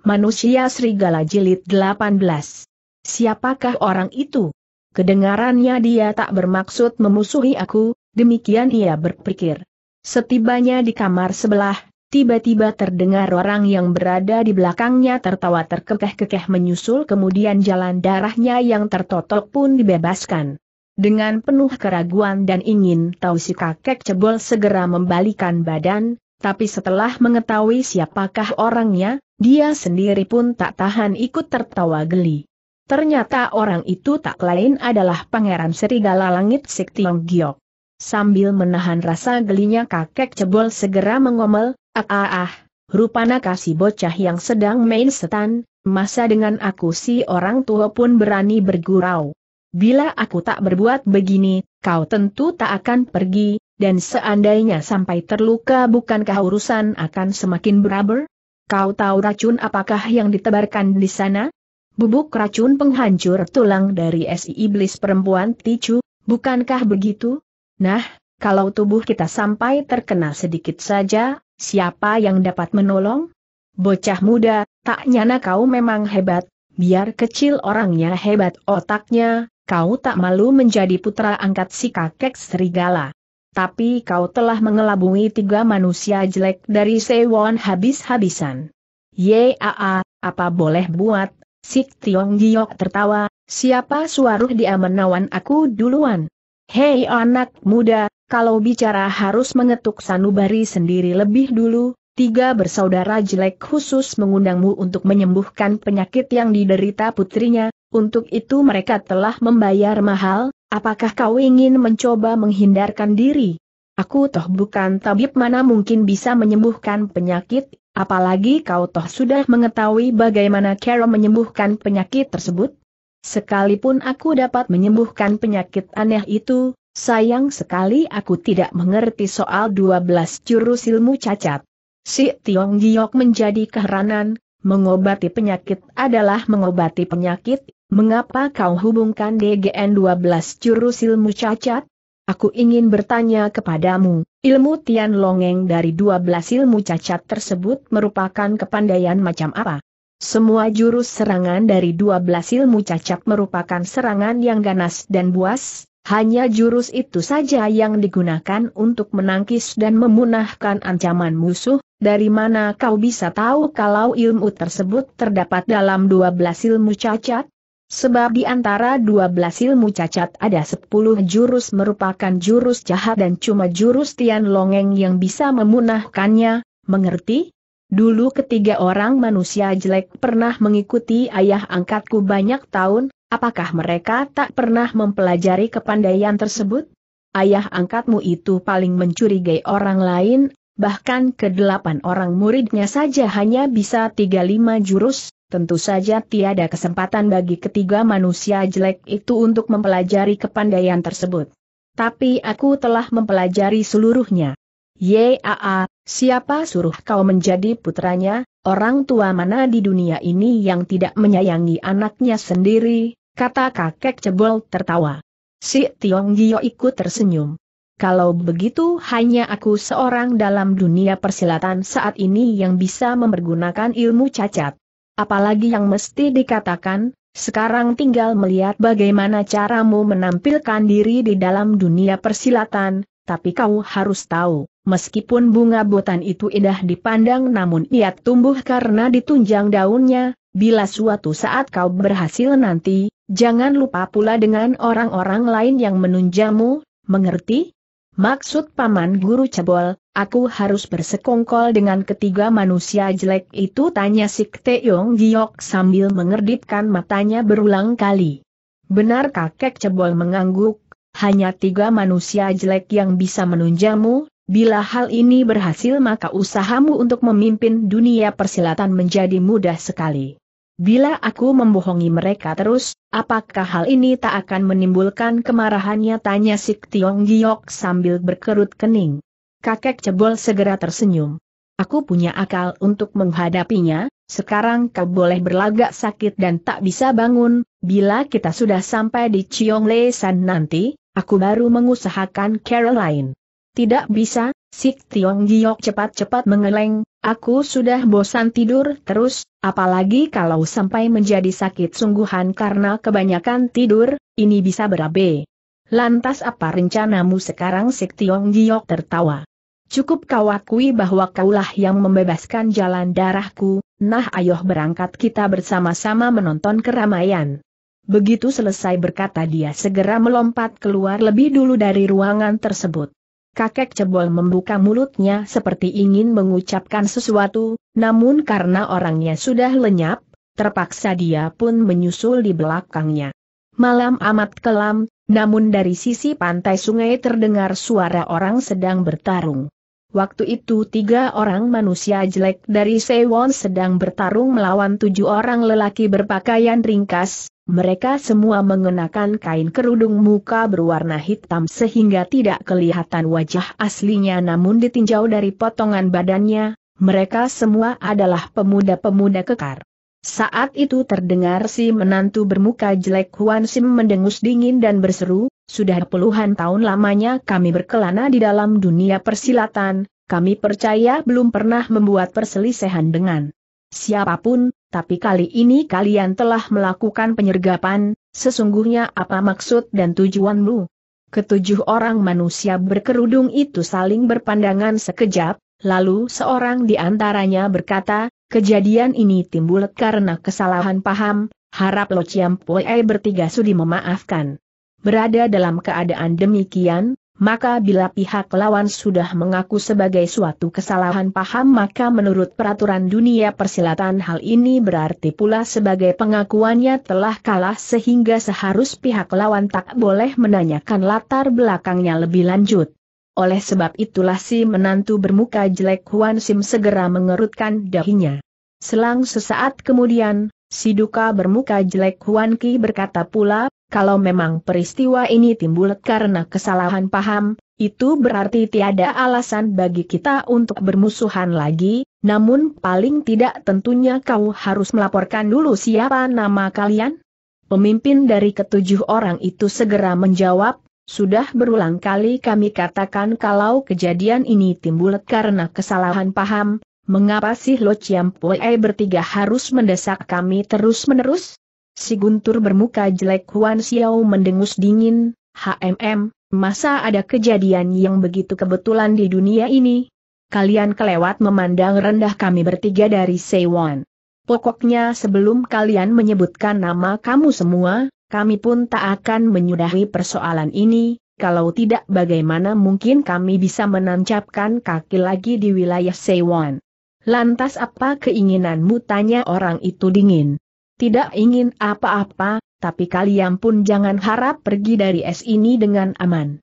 Manusia Serigala Jilid 18. Siapakah orang itu? Kedengarannya dia tak bermaksud memusuhi aku, demikian ia berpikir. Setibanya di kamar sebelah, tiba-tiba terdengar orang yang berada di belakangnya tertawa terkekeh-kekeh menyusul kemudian jalan darahnya yang tertotok pun dibebaskan. Dengan penuh keraguan dan ingin tahu si kakek cebol segera membalikan badan, tapi setelah mengetahui siapakah orangnya, dia sendiri pun tak tahan ikut tertawa geli. Ternyata orang itu tak lain adalah Pangeran Serigala Langit Siktiong Giok. Sambil menahan rasa gelinya kakek cebol segera mengomel, ah ah ah, rupana kasih bocah yang sedang main setan, masa dengan aku si orang tua pun berani bergurau. Bila aku tak berbuat begini, kau tentu tak akan pergi, dan seandainya sampai terluka bukankah urusan akan semakin beraber? Kau tahu racun apakah yang ditebarkan di sana? Bubuk racun penghancur tulang dari si iblis perempuan Ticu, bukankah begitu? Nah, kalau tubuh kita sampai terkena sedikit saja, siapa yang dapat menolong? Bocah muda, tak nyana kau memang hebat, biar kecil orangnya hebat otaknya, kau tak malu menjadi putra angkat si kakek serigala tapi kau telah mengelabui tiga manusia jelek dari Sewon habis-habisan. Yaa, apa boleh buat, Sik Tiong Giok tertawa, siapa suaruh dia menawan aku duluan. Hei anak muda, kalau bicara harus mengetuk sanubari sendiri lebih dulu, tiga bersaudara jelek khusus mengundangmu untuk menyembuhkan penyakit yang diderita putrinya, untuk itu mereka telah membayar mahal, apakah kau ingin mencoba menghindarkan diri? Aku toh bukan tabib mana mungkin bisa menyembuhkan penyakit, apalagi kau toh sudah mengetahui bagaimana cara menyembuhkan penyakit tersebut. Sekalipun aku dapat menyembuhkan penyakit aneh itu, sayang sekali aku tidak mengerti soal 12 jurus ilmu cacat. Si Tiong Giok menjadi keheranan, mengobati penyakit adalah mengobati penyakit, Mengapa kau hubungkan DGN 12 jurus ilmu cacat? Aku ingin bertanya kepadamu, ilmu Tian Longeng dari 12 ilmu cacat tersebut merupakan kepandaian macam apa? Semua jurus serangan dari 12 ilmu cacat merupakan serangan yang ganas dan buas, hanya jurus itu saja yang digunakan untuk menangkis dan memunahkan ancaman musuh, dari mana kau bisa tahu kalau ilmu tersebut terdapat dalam 12 ilmu cacat? Sebab di antara dua belas ilmu cacat ada sepuluh jurus merupakan jurus jahat dan cuma jurus Tian Longeng yang bisa memunahkannya, mengerti? Dulu ketiga orang manusia jelek pernah mengikuti ayah angkatku banyak tahun, apakah mereka tak pernah mempelajari kepandaian tersebut? Ayah angkatmu itu paling mencurigai orang lain, bahkan kedelapan orang muridnya saja hanya bisa tiga lima jurus, tentu saja tiada kesempatan bagi ketiga manusia jelek itu untuk mempelajari kepandaian tersebut. Tapi aku telah mempelajari seluruhnya. Yaa, siapa suruh kau menjadi putranya, orang tua mana di dunia ini yang tidak menyayangi anaknya sendiri, kata kakek cebol tertawa. Si Tiong Gio ikut tersenyum. Kalau begitu hanya aku seorang dalam dunia persilatan saat ini yang bisa mempergunakan ilmu cacat. Apalagi yang mesti dikatakan, sekarang tinggal melihat bagaimana caramu menampilkan diri di dalam dunia persilatan, tapi kau harus tahu, meskipun bunga botan itu indah dipandang namun ia tumbuh karena ditunjang daunnya, bila suatu saat kau berhasil nanti, jangan lupa pula dengan orang-orang lain yang menunjamu, mengerti? Maksud paman guru cebol, Aku harus bersekongkol dengan ketiga manusia jelek itu tanya si Teong Giok sambil mengerdipkan matanya berulang kali. Benar kakek cebol mengangguk, hanya tiga manusia jelek yang bisa menunjamu, bila hal ini berhasil maka usahamu untuk memimpin dunia persilatan menjadi mudah sekali. Bila aku membohongi mereka terus, apakah hal ini tak akan menimbulkan kemarahannya tanya Sik Tiong Giok sambil berkerut kening. Kakek Cebol segera tersenyum. Aku punya akal untuk menghadapinya, sekarang kau boleh berlagak sakit dan tak bisa bangun, bila kita sudah sampai di Chiong San nanti, aku baru mengusahakan Caroline. Tidak bisa, Sik Tiong Giok cepat-cepat mengeleng, aku sudah bosan tidur terus, apalagi kalau sampai menjadi sakit sungguhan karena kebanyakan tidur, ini bisa berabe. Lantas apa rencanamu sekarang Sik Tiong Giok tertawa? Cukup kau akui bahwa kaulah yang membebaskan jalan darahku, nah ayoh berangkat kita bersama-sama menonton keramaian. Begitu selesai berkata dia segera melompat keluar lebih dulu dari ruangan tersebut. Kakek cebol membuka mulutnya seperti ingin mengucapkan sesuatu, namun karena orangnya sudah lenyap, terpaksa dia pun menyusul di belakangnya. Malam amat kelam, namun dari sisi pantai sungai terdengar suara orang sedang bertarung. Waktu itu tiga orang manusia jelek dari Sewon sedang bertarung melawan tujuh orang lelaki berpakaian ringkas, mereka semua mengenakan kain kerudung muka berwarna hitam sehingga tidak kelihatan wajah aslinya namun ditinjau dari potongan badannya, mereka semua adalah pemuda-pemuda kekar. Saat itu terdengar si menantu bermuka jelek Huan Sim mendengus dingin dan berseru, sudah puluhan tahun lamanya kami berkelana di dalam dunia persilatan, kami percaya belum pernah membuat perselisihan dengan siapapun, tapi kali ini kalian telah melakukan penyergapan, sesungguhnya apa maksud dan tujuanmu? Ketujuh orang manusia berkerudung itu saling berpandangan sekejap, lalu seorang di antaranya berkata, Kejadian ini timbul karena kesalahan paham, harap Lo Chiam Pue bertiga sudi memaafkan. Berada dalam keadaan demikian, maka bila pihak lawan sudah mengaku sebagai suatu kesalahan paham maka menurut peraturan dunia persilatan hal ini berarti pula sebagai pengakuannya telah kalah sehingga seharus pihak lawan tak boleh menanyakan latar belakangnya lebih lanjut. Oleh sebab itulah si menantu bermuka jelek Huan Sim segera mengerutkan dahinya. Selang sesaat kemudian, si duka bermuka jelek Huan Ki berkata pula, kalau memang peristiwa ini timbul karena kesalahan paham, itu berarti tiada alasan bagi kita untuk bermusuhan lagi, namun paling tidak tentunya kau harus melaporkan dulu siapa nama kalian? Pemimpin dari ketujuh orang itu segera menjawab, sudah berulang kali kami katakan kalau kejadian ini timbul karena kesalahan paham, mengapa sih Lo E bertiga harus mendesak kami terus-menerus? Si Guntur bermuka jelek Huan Xiao mendengus dingin, HMM, masa ada kejadian yang begitu kebetulan di dunia ini? Kalian kelewat memandang rendah kami bertiga dari Wan. Pokoknya sebelum kalian menyebutkan nama kamu semua, kami pun tak akan menyudahi persoalan ini, kalau tidak bagaimana mungkin kami bisa menancapkan kaki lagi di wilayah Sewan. Lantas apa keinginanmu tanya orang itu dingin. Tidak ingin apa-apa, tapi kalian pun jangan harap pergi dari es ini dengan aman.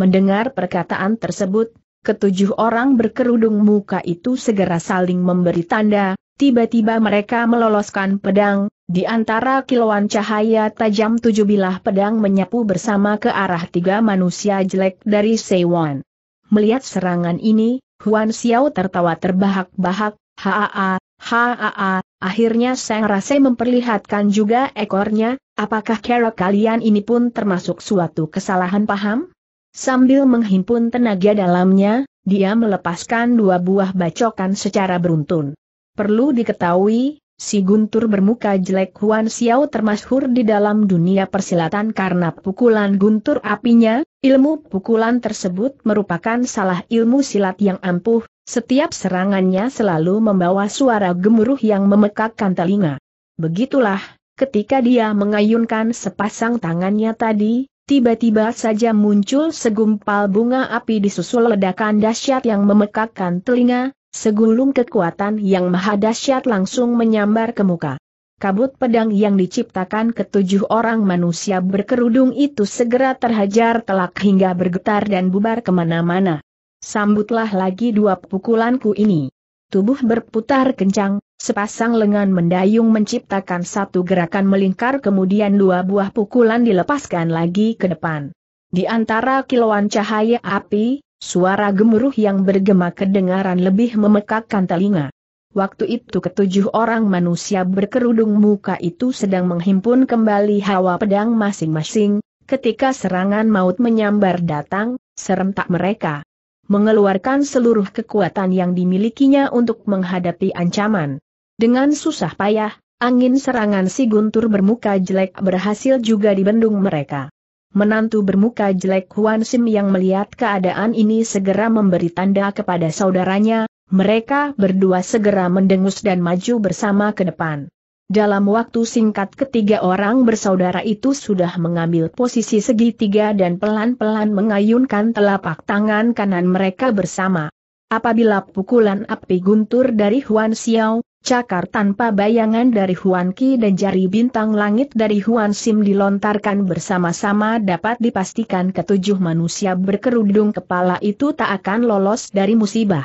Mendengar perkataan tersebut, ketujuh orang berkerudung muka itu segera saling memberi tanda, Tiba-tiba mereka meloloskan pedang, di antara kilauan cahaya tajam tujuh bilah pedang menyapu bersama ke arah tiga manusia jelek dari Seiwan. Melihat serangan ini, Huan Xiao tertawa terbahak-bahak, haa, haa, akhirnya Sang Rase memperlihatkan juga ekornya, apakah kera kalian ini pun termasuk suatu kesalahan paham? Sambil menghimpun tenaga dalamnya, dia melepaskan dua buah bacokan secara beruntun. Perlu diketahui, si Guntur bermuka jelek Huan Xiao termasyhur di dalam dunia persilatan karena pukulan Guntur apinya, ilmu pukulan tersebut merupakan salah ilmu silat yang ampuh, setiap serangannya selalu membawa suara gemuruh yang memekakkan telinga. Begitulah, ketika dia mengayunkan sepasang tangannya tadi, tiba-tiba saja muncul segumpal bunga api disusul ledakan dahsyat yang memekakkan telinga, Segulung kekuatan yang maha dahsyat langsung menyambar ke muka. Kabut pedang yang diciptakan ketujuh orang manusia berkerudung itu segera terhajar telak hingga bergetar dan bubar kemana-mana. Sambutlah lagi dua pukulanku ini. Tubuh berputar kencang, sepasang lengan mendayung menciptakan satu gerakan melingkar kemudian dua buah pukulan dilepaskan lagi ke depan. Di antara kilauan cahaya api, Suara gemuruh yang bergema kedengaran lebih memekakkan telinga. Waktu itu ketujuh orang manusia berkerudung muka itu sedang menghimpun kembali hawa pedang masing-masing, ketika serangan maut menyambar datang, serentak mereka mengeluarkan seluruh kekuatan yang dimilikinya untuk menghadapi ancaman. Dengan susah payah, angin serangan si Guntur bermuka jelek berhasil juga dibendung mereka. Menantu bermuka jelek Huan Sim yang melihat keadaan ini segera memberi tanda kepada saudaranya, mereka berdua segera mendengus dan maju bersama ke depan. Dalam waktu singkat ketiga orang bersaudara itu sudah mengambil posisi segitiga dan pelan-pelan mengayunkan telapak tangan kanan mereka bersama. Apabila pukulan api guntur dari Huan Xiao, Cakar tanpa bayangan dari Huan Ki dan jari bintang langit dari Huan Sim dilontarkan bersama-sama dapat dipastikan ketujuh manusia berkerudung kepala itu tak akan lolos dari musibah.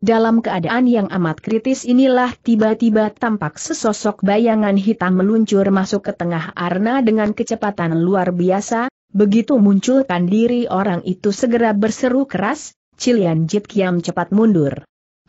Dalam keadaan yang amat kritis inilah tiba-tiba tampak sesosok bayangan hitam meluncur masuk ke tengah arna dengan kecepatan luar biasa, begitu munculkan diri orang itu segera berseru keras, Cilian Jit Kiam cepat mundur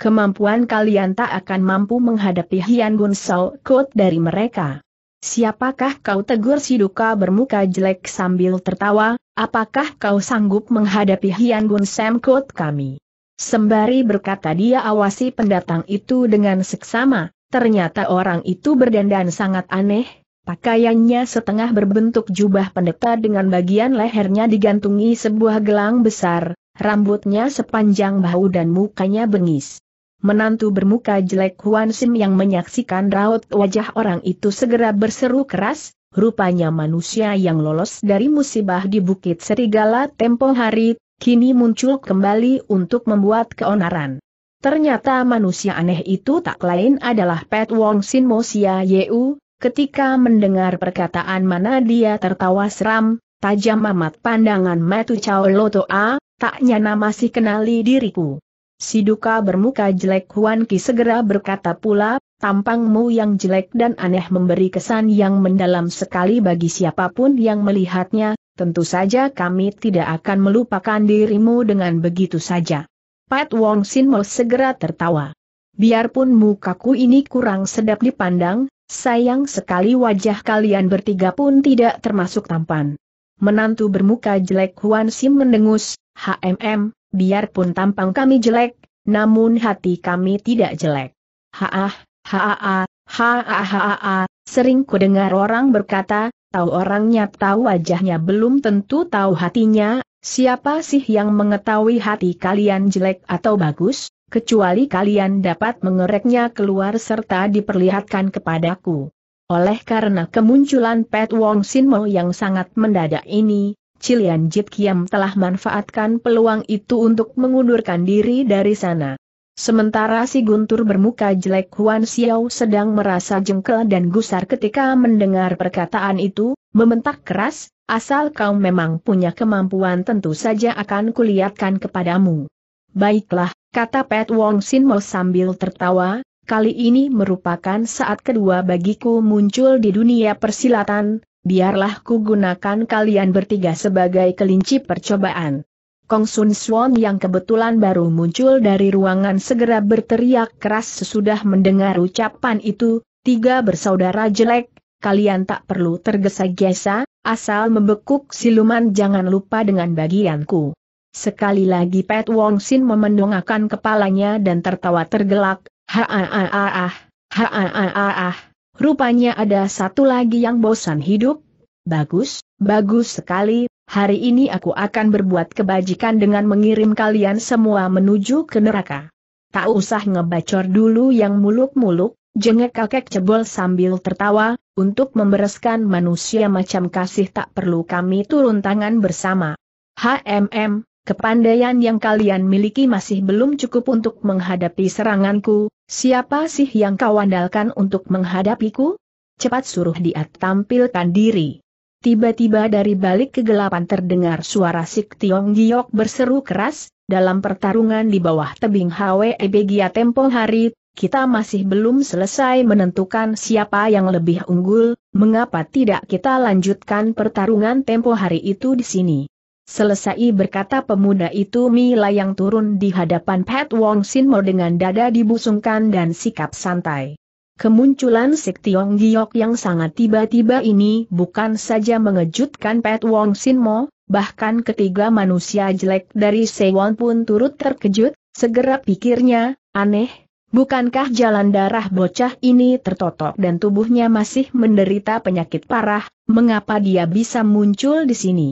kemampuan kalian tak akan mampu menghadapi Hian Bun Sao Kut dari mereka. Siapakah kau tegur si duka bermuka jelek sambil tertawa, apakah kau sanggup menghadapi Hian Bun Sam Kut kami? Sembari berkata dia awasi pendatang itu dengan seksama, ternyata orang itu berdandan sangat aneh, pakaiannya setengah berbentuk jubah pendeta dengan bagian lehernya digantungi sebuah gelang besar, rambutnya sepanjang bahu dan mukanya bengis menantu bermuka jelek Huan Sim yang menyaksikan raut wajah orang itu segera berseru keras, rupanya manusia yang lolos dari musibah di Bukit Serigala tempo hari, kini muncul kembali untuk membuat keonaran. Ternyata manusia aneh itu tak lain adalah Pet Wong Sin Mosia Yeu, ketika mendengar perkataan mana dia tertawa seram, tajam amat pandangan Matu Chao Loto A, tak nyana masih kenali diriku. Si duka bermuka jelek Huan Ki segera berkata pula, tampangmu yang jelek dan aneh memberi kesan yang mendalam sekali bagi siapapun yang melihatnya, tentu saja kami tidak akan melupakan dirimu dengan begitu saja. Pat Wong Sin Mo segera tertawa. Biarpun mukaku ini kurang sedap dipandang, sayang sekali wajah kalian bertiga pun tidak termasuk tampan. Menantu bermuka jelek Huan Sim mendengus, HMM, biarpun tampang kami jelek, namun hati kami tidak jelek. Haah, haah, haah, haah, sering kudengar orang berkata, tahu orangnya tahu wajahnya belum tentu tahu hatinya, siapa sih yang mengetahui hati kalian jelek atau bagus, kecuali kalian dapat mengereknya keluar serta diperlihatkan kepadaku. Oleh karena kemunculan Pet Wong Sin Mo yang sangat mendadak ini, Cilian Jit Kiam telah manfaatkan peluang itu untuk mengundurkan diri dari sana. Sementara si Guntur bermuka jelek Huan Xiao sedang merasa jengkel dan gusar ketika mendengar perkataan itu, membentak keras, asal kau memang punya kemampuan tentu saja akan kulihatkan kepadamu. Baiklah, kata Pet Wong Sin Mo sambil tertawa, kali ini merupakan saat kedua bagiku muncul di dunia persilatan, biarlah ku gunakan kalian bertiga sebagai kelinci percobaan. Kong Sun Swan yang kebetulan baru muncul dari ruangan segera berteriak keras sesudah mendengar ucapan itu, tiga bersaudara jelek, kalian tak perlu tergesa-gesa, asal membekuk siluman jangan lupa dengan bagianku. Sekali lagi Pet Wong Sin memendongakan kepalanya dan tertawa tergelak, ha ha ha ha ha ha ha ha ha ha Rupanya ada satu lagi yang bosan hidup. Bagus, bagus sekali, hari ini aku akan berbuat kebajikan dengan mengirim kalian semua menuju ke neraka. Tak usah ngebacor dulu yang muluk-muluk, jengek kakek cebol sambil tertawa, untuk membereskan manusia macam kasih tak perlu kami turun tangan bersama. HMM, kepandaian yang kalian miliki masih belum cukup untuk menghadapi seranganku, Siapa sih yang kau andalkan untuk menghadapiku? Cepat suruh dia tampilkan diri. Tiba-tiba dari balik kegelapan terdengar suara Sik Tiong Giok berseru keras, dalam pertarungan di bawah tebing Hwe Gia Tempo Hari, kita masih belum selesai menentukan siapa yang lebih unggul, mengapa tidak kita lanjutkan pertarungan tempo hari itu di sini. Selesai berkata pemuda itu Mila yang turun di hadapan Pat Wong Sinmo dengan dada dibusungkan dan sikap santai. Kemunculan Sik Tiong Giok yang sangat tiba-tiba ini bukan saja mengejutkan Pat Wong Sinmo, bahkan ketiga manusia jelek dari Sewon pun turut terkejut, segera pikirnya, aneh, bukankah jalan darah bocah ini tertotok dan tubuhnya masih menderita penyakit parah, mengapa dia bisa muncul di sini?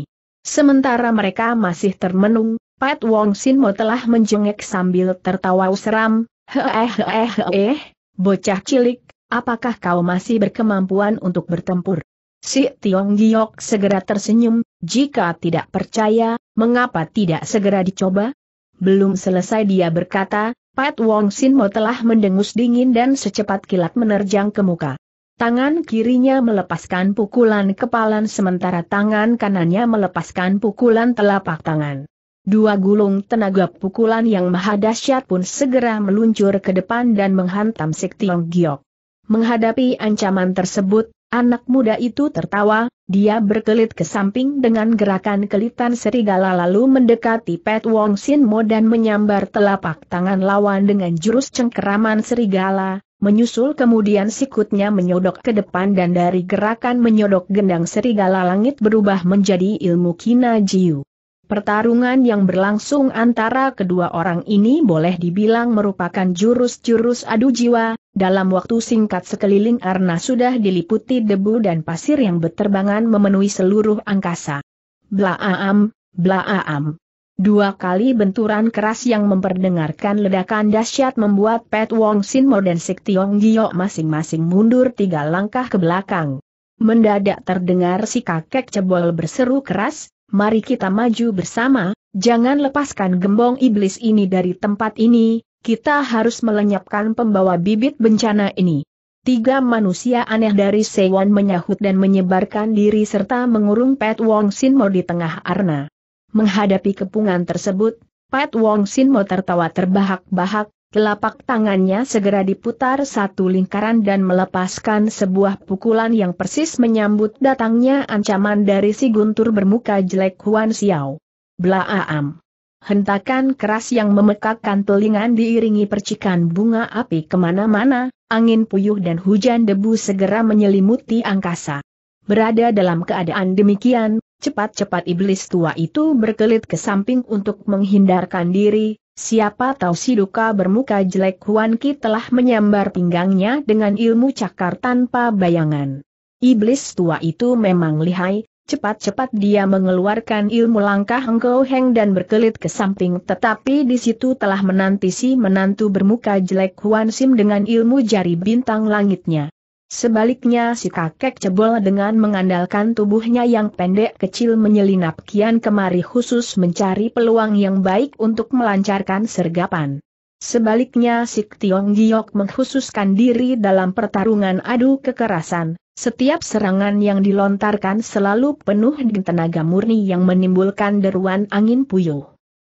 Sementara mereka masih termenung, Pat Wong Mo telah menjengek sambil tertawa seram, heeh heeh heeh, bocah cilik, apakah kau masih berkemampuan untuk bertempur? Si Tiong Giok segera tersenyum, jika tidak percaya, mengapa tidak segera dicoba? Belum selesai dia berkata, Pat Wong Mo telah mendengus dingin dan secepat kilat menerjang ke muka. Tangan kirinya melepaskan pukulan kepalan sementara tangan kanannya melepaskan pukulan telapak tangan. Dua gulung tenaga pukulan yang maha dahsyat pun segera meluncur ke depan dan menghantam Sik Tiong Giok. Menghadapi ancaman tersebut, anak muda itu tertawa, dia berkelit ke samping dengan gerakan kelitan serigala lalu mendekati Pet Wong Sin Mo dan menyambar telapak tangan lawan dengan jurus cengkeraman serigala, menyusul kemudian sikutnya menyodok ke depan dan dari gerakan menyodok gendang serigala langit berubah menjadi ilmu Kina Jiu. Pertarungan yang berlangsung antara kedua orang ini boleh dibilang merupakan jurus-jurus adu jiwa, dalam waktu singkat sekeliling Arna sudah diliputi debu dan pasir yang berterbangan memenuhi seluruh angkasa. Blaam, blaam. Dua kali benturan keras yang memperdengarkan ledakan dahsyat membuat Pet Wong Sin Mo dan Sik Tiong Gio masing-masing mundur tiga langkah ke belakang. Mendadak terdengar si kakek cebol berseru keras, mari kita maju bersama, jangan lepaskan gembong iblis ini dari tempat ini, kita harus melenyapkan pembawa bibit bencana ini. Tiga manusia aneh dari Sewon menyahut dan menyebarkan diri serta mengurung Pat Wong Sinmo di tengah arna. Menghadapi kepungan tersebut, Pat Wong Sinmo tertawa terbahak-bahak, Telapak tangannya segera diputar satu lingkaran dan melepaskan sebuah pukulan yang persis menyambut datangnya ancaman dari si guntur bermuka jelek Huan Xiao. Blaam. Hentakan keras yang memekakkan telinga diiringi percikan bunga api kemana-mana, angin puyuh dan hujan debu segera menyelimuti angkasa. Berada dalam keadaan demikian, cepat-cepat iblis tua itu berkelit ke samping untuk menghindarkan diri, Siapa tahu si duka bermuka jelek Huan Ki telah menyambar pinggangnya dengan ilmu cakar tanpa bayangan. Iblis tua itu memang lihai, cepat-cepat dia mengeluarkan ilmu langkah Engkau Heng dan berkelit ke samping tetapi di situ telah menanti si menantu bermuka jelek Huan Sim dengan ilmu jari bintang langitnya. Sebaliknya si kakek cebol dengan mengandalkan tubuhnya yang pendek kecil menyelinap kian kemari khusus mencari peluang yang baik untuk melancarkan sergapan. Sebaliknya si Tiong Giok mengkhususkan diri dalam pertarungan adu kekerasan, setiap serangan yang dilontarkan selalu penuh dengan tenaga murni yang menimbulkan deruan angin puyuh.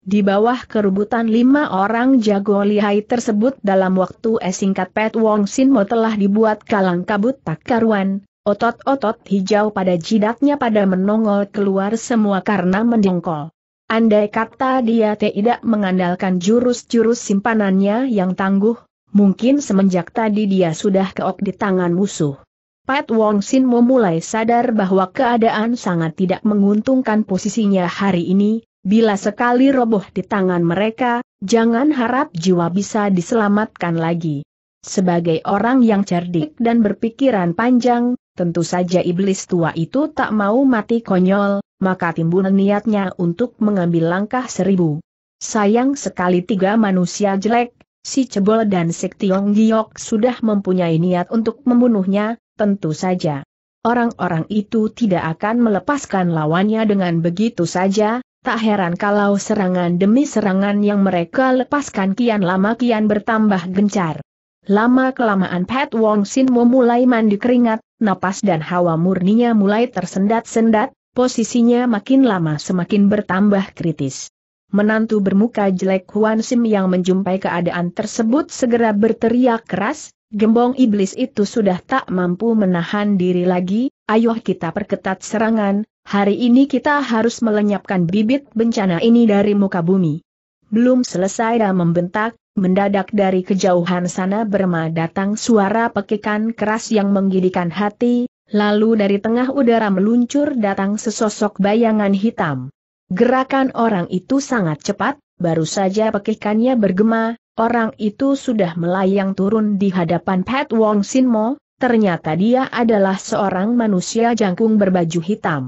Di bawah kerubutan lima orang jago lihai tersebut dalam waktu esingkat, singkat Pet Wong Sinmo telah dibuat kalang kabut tak karuan, otot-otot hijau pada jidatnya pada menongol keluar semua karena mendengkol. Andai kata dia tidak mengandalkan jurus-jurus simpanannya yang tangguh, mungkin semenjak tadi dia sudah keok di tangan musuh. Pat Wong Mo mulai sadar bahwa keadaan sangat tidak menguntungkan posisinya hari ini, Bila sekali roboh di tangan mereka, jangan harap jiwa bisa diselamatkan lagi. Sebagai orang yang cerdik dan berpikiran panjang, tentu saja iblis tua itu tak mau mati konyol, maka timbul niatnya untuk mengambil langkah seribu. Sayang sekali tiga manusia jelek, si Cebol dan si Tiong Giok sudah mempunyai niat untuk membunuhnya, tentu saja. Orang-orang itu tidak akan melepaskan lawannya dengan begitu saja, Tak heran kalau serangan demi serangan yang mereka lepaskan kian lama kian bertambah gencar. Lama-kelamaan Pat Wong Sinmo mulai mandi keringat, napas dan hawa murninya mulai tersendat-sendat, posisinya makin lama semakin bertambah kritis. Menantu bermuka jelek Huan Sim yang menjumpai keadaan tersebut segera berteriak keras, gembong iblis itu sudah tak mampu menahan diri lagi, ayo kita perketat serangan, Hari ini kita harus melenyapkan bibit bencana ini dari muka bumi. Belum selesai dan membentak, mendadak dari kejauhan sana berma datang suara pekikan keras yang menggidikan hati, lalu dari tengah udara meluncur datang sesosok bayangan hitam. Gerakan orang itu sangat cepat, baru saja pekikannya bergema, orang itu sudah melayang turun di hadapan Pat Wong Sin Mo. ternyata dia adalah seorang manusia jangkung berbaju hitam.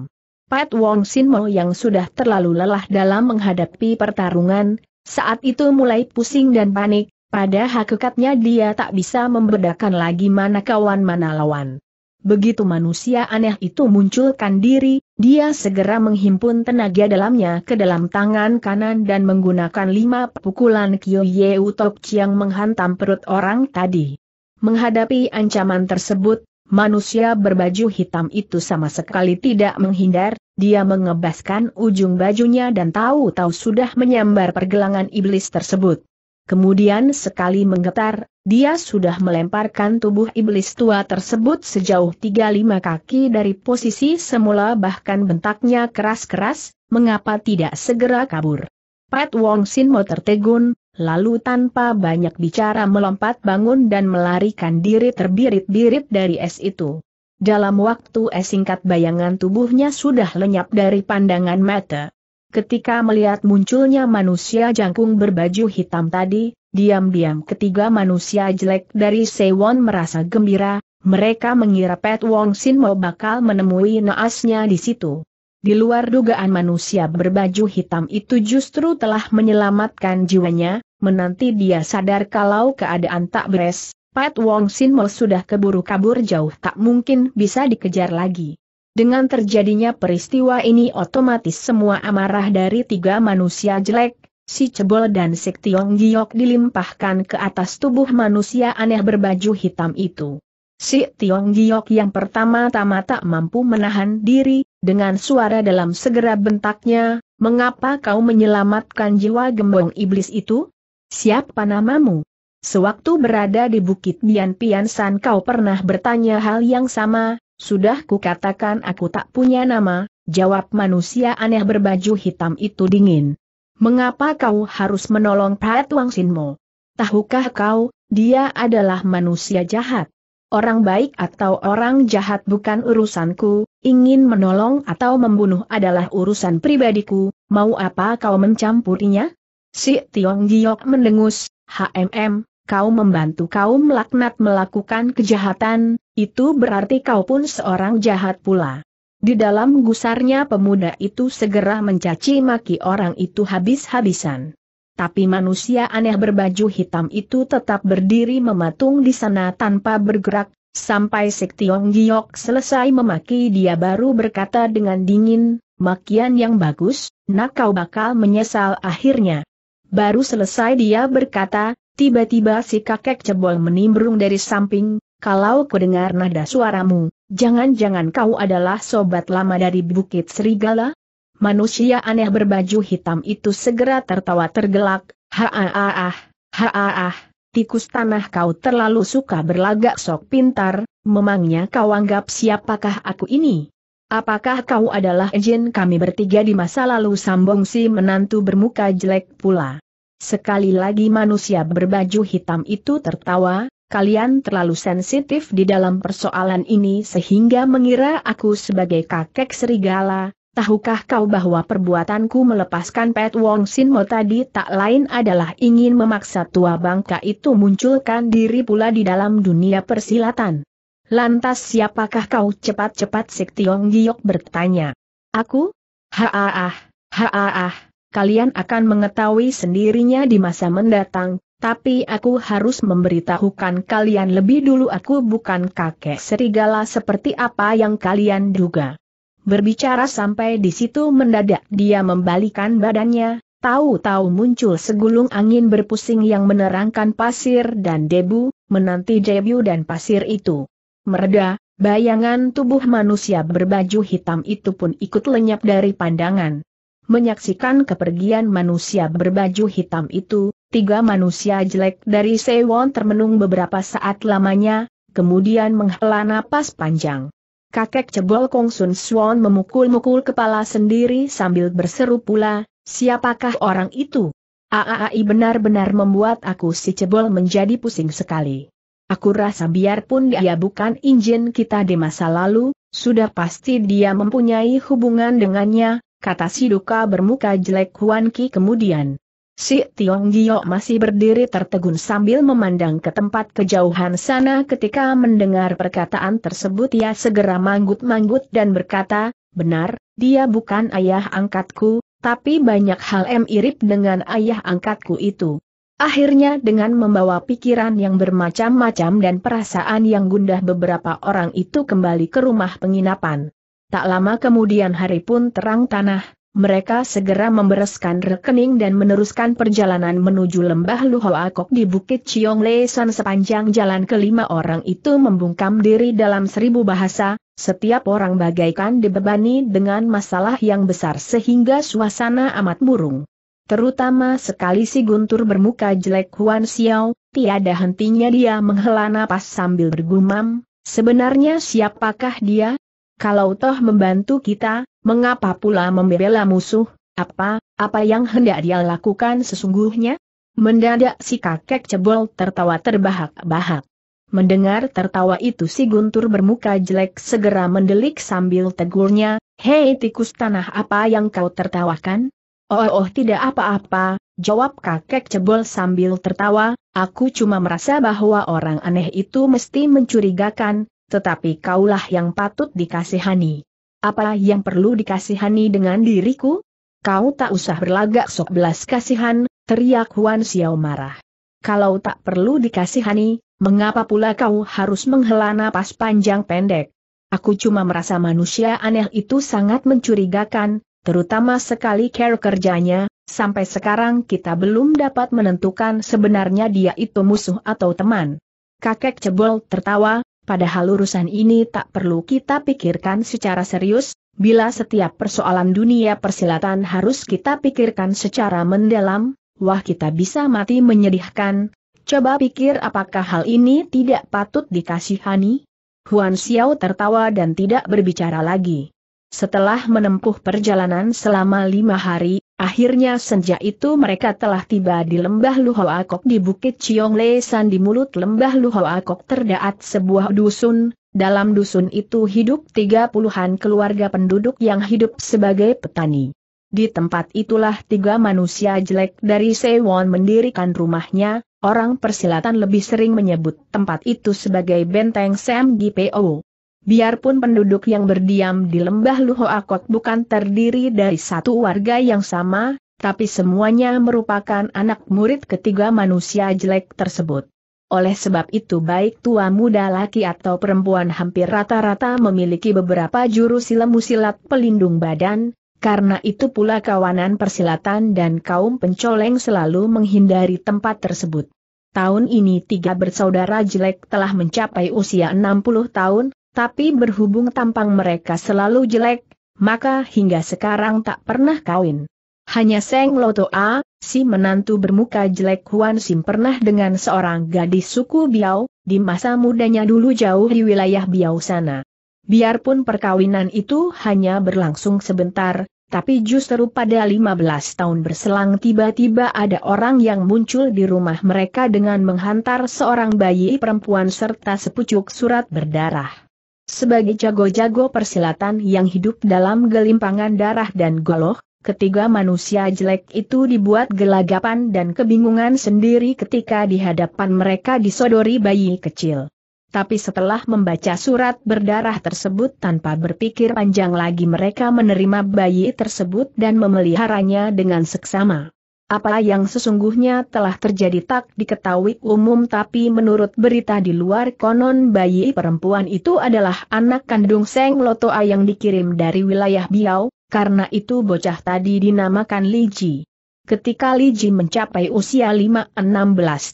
Pat Wong Sin Mo yang sudah terlalu lelah dalam menghadapi pertarungan, saat itu mulai pusing dan panik, pada hakikatnya dia tak bisa membedakan lagi mana kawan mana lawan. Begitu manusia aneh itu munculkan diri, dia segera menghimpun tenaga dalamnya ke dalam tangan kanan dan menggunakan lima pukulan Kyo Yeu Tok Chiang menghantam perut orang tadi. Menghadapi ancaman tersebut, manusia berbaju hitam itu sama sekali tidak menghindar, dia mengebaskan ujung bajunya dan tahu-tahu sudah menyambar pergelangan iblis tersebut. Kemudian sekali menggetar, dia sudah melemparkan tubuh iblis tua tersebut sejauh lima kaki dari posisi semula bahkan bentaknya keras-keras, mengapa tidak segera kabur. Pat Wong Sin mau tertegun, lalu tanpa banyak bicara melompat bangun dan melarikan diri terbirit-birit dari es itu. Dalam waktu es singkat bayangan tubuhnya sudah lenyap dari pandangan mata. Ketika melihat munculnya manusia jangkung berbaju hitam tadi, diam-diam ketiga manusia jelek dari Sewon merasa gembira, mereka mengira Pet Wong Sin mau bakal menemui naasnya di situ. Di luar dugaan manusia berbaju hitam itu justru telah menyelamatkan jiwanya, Menanti dia sadar kalau keadaan tak beres, Pat Wong Sin Mo sudah keburu kabur jauh tak mungkin bisa dikejar lagi. Dengan terjadinya peristiwa ini otomatis semua amarah dari tiga manusia jelek, si Cebol dan si Tiong Giok dilimpahkan ke atas tubuh manusia aneh berbaju hitam itu. Si Tiong Giok yang pertama-tama tak mampu menahan diri, dengan suara dalam segera bentaknya, mengapa kau menyelamatkan jiwa gembong iblis itu? Siapa namamu? Sewaktu berada di Bukit Bian San kau pernah bertanya hal yang sama, sudah kukatakan aku tak punya nama, jawab manusia aneh berbaju hitam itu dingin. Mengapa kau harus menolong Pat Wang Sinmo? Tahukah kau, dia adalah manusia jahat. Orang baik atau orang jahat bukan urusanku, ingin menolong atau membunuh adalah urusan pribadiku, mau apa kau mencampurinya? Si Tiong Giok mendengus, HMM, kau membantu kaum melaknat melakukan kejahatan, itu berarti kau pun seorang jahat pula. Di dalam gusarnya pemuda itu segera mencaci maki orang itu habis-habisan. Tapi manusia aneh berbaju hitam itu tetap berdiri mematung di sana tanpa bergerak, sampai Tiong Giok selesai memaki dia baru berkata dengan dingin, makian yang bagus, nak kau bakal menyesal akhirnya. Baru selesai dia berkata, tiba-tiba si kakek cebol menimbrung dari samping, kalau kudengar nada suaramu, jangan-jangan kau adalah sobat lama dari Bukit Serigala? Manusia aneh berbaju hitam itu segera tertawa tergelak, ha-ah-ah, ha-ah-ah, tikus tanah kau terlalu suka berlagak sok pintar, memangnya kau anggap siapakah aku ini? Apakah kau adalah jin kami bertiga di masa lalu sambong si menantu bermuka jelek pula? Sekali lagi manusia berbaju hitam itu tertawa, kalian terlalu sensitif di dalam persoalan ini sehingga mengira aku sebagai kakek serigala, tahukah kau bahwa perbuatanku melepaskan Pet Wong Sin Sinmo tadi tak lain adalah ingin memaksa tua bangka itu munculkan diri pula di dalam dunia persilatan? Lantas siapakah kau cepat-cepat Sik Tiong Giok bertanya. Aku? Haaah, haaah, kalian akan mengetahui sendirinya di masa mendatang, tapi aku harus memberitahukan kalian lebih dulu aku bukan kakek serigala seperti apa yang kalian duga. Berbicara sampai di situ mendadak dia membalikan badannya, tahu-tahu muncul segulung angin berpusing yang menerangkan pasir dan debu, menanti debu dan pasir itu. Mereda, bayangan tubuh manusia berbaju hitam itu pun ikut lenyap dari pandangan. Menyaksikan kepergian manusia berbaju hitam itu, tiga manusia jelek dari Sewon termenung beberapa saat lamanya, kemudian menghela napas panjang. Kakek cebol Kong Sun Swan memukul-mukul kepala sendiri sambil berseru pula, siapakah orang itu? Aai benar-benar membuat aku si cebol menjadi pusing sekali. Aku rasa biarpun ya. dia bukan injin kita di masa lalu, sudah pasti dia mempunyai hubungan dengannya, kata si duka bermuka jelek Huan Ki kemudian. Si Tiong Gio masih berdiri tertegun sambil memandang ke tempat kejauhan sana ketika mendengar perkataan tersebut ia segera manggut-manggut dan berkata, benar, dia bukan ayah angkatku, tapi banyak hal mirip irip dengan ayah angkatku itu. Akhirnya dengan membawa pikiran yang bermacam-macam dan perasaan yang gundah beberapa orang itu kembali ke rumah penginapan. Tak lama kemudian hari pun terang tanah, mereka segera membereskan rekening dan meneruskan perjalanan menuju lembah Luhoakok di Bukit Chiong Lesan sepanjang jalan kelima orang itu membungkam diri dalam seribu bahasa, setiap orang bagaikan dibebani dengan masalah yang besar sehingga suasana amat murung. Terutama sekali si Guntur bermuka jelek Huan Xiao, tiada hentinya dia menghela napas sambil bergumam, sebenarnya siapakah dia? Kalau toh membantu kita, mengapa pula membela musuh? Apa, apa yang hendak dia lakukan sesungguhnya? Mendadak si kakek cebol tertawa terbahak-bahak. Mendengar tertawa itu si Guntur bermuka jelek segera mendelik sambil tegurnya, Hei tikus tanah apa yang kau tertawakan? Oh, oh tidak apa-apa, jawab kakek cebol sambil tertawa, aku cuma merasa bahwa orang aneh itu mesti mencurigakan, tetapi kaulah yang patut dikasihani. Apa yang perlu dikasihani dengan diriku? Kau tak usah berlagak sok belas kasihan, teriak Huan Xiao marah. Kalau tak perlu dikasihani, mengapa pula kau harus menghela napas panjang pendek? Aku cuma merasa manusia aneh itu sangat mencurigakan, terutama sekali care kerjanya, sampai sekarang kita belum dapat menentukan sebenarnya dia itu musuh atau teman. Kakek Cebol tertawa, padahal urusan ini tak perlu kita pikirkan secara serius, bila setiap persoalan dunia persilatan harus kita pikirkan secara mendalam, wah kita bisa mati menyedihkan, coba pikir apakah hal ini tidak patut dikasihani? Huan Xiao tertawa dan tidak berbicara lagi. Setelah menempuh perjalanan selama lima hari, akhirnya senja itu mereka telah tiba di lembah Luhoakok di Bukit Ciong San di mulut lembah Luhoakok terdapat sebuah dusun, dalam dusun itu hidup tiga puluhan keluarga penduduk yang hidup sebagai petani. Di tempat itulah tiga manusia jelek dari Sewon mendirikan rumahnya, orang persilatan lebih sering menyebut tempat itu sebagai benteng Sam Gipo. Biarpun penduduk yang berdiam di lembah Luhoakot bukan terdiri dari satu warga yang sama, tapi semuanya merupakan anak murid ketiga manusia jelek tersebut. Oleh sebab itu baik tua muda laki atau perempuan hampir rata-rata memiliki beberapa jurus silemu silat pelindung badan, karena itu pula kawanan persilatan dan kaum pencoleng selalu menghindari tempat tersebut. Tahun ini tiga bersaudara jelek telah mencapai usia 60 tahun, tapi berhubung tampang mereka selalu jelek, maka hingga sekarang tak pernah kawin. Hanya Seng Loto A, si menantu bermuka jelek Huan Sim pernah dengan seorang gadis suku Biao, di masa mudanya dulu jauh di wilayah Biao sana. Biarpun perkawinan itu hanya berlangsung sebentar, tapi justru pada 15 tahun berselang tiba-tiba ada orang yang muncul di rumah mereka dengan menghantar seorang bayi perempuan serta sepucuk surat berdarah. Sebagai jago-jago persilatan yang hidup dalam gelimpangan darah dan golok, ketiga manusia jelek itu dibuat gelagapan dan kebingungan sendiri ketika di hadapan mereka disodori bayi kecil. Tapi setelah membaca surat berdarah tersebut tanpa berpikir panjang lagi mereka menerima bayi tersebut dan memeliharanya dengan seksama. Apa yang sesungguhnya telah terjadi tak diketahui umum tapi menurut berita di luar konon bayi perempuan itu adalah anak kandung Seng Lotoa yang dikirim dari wilayah Biau, karena itu bocah tadi dinamakan Li Ji. Ketika Li Ji mencapai usia 5-16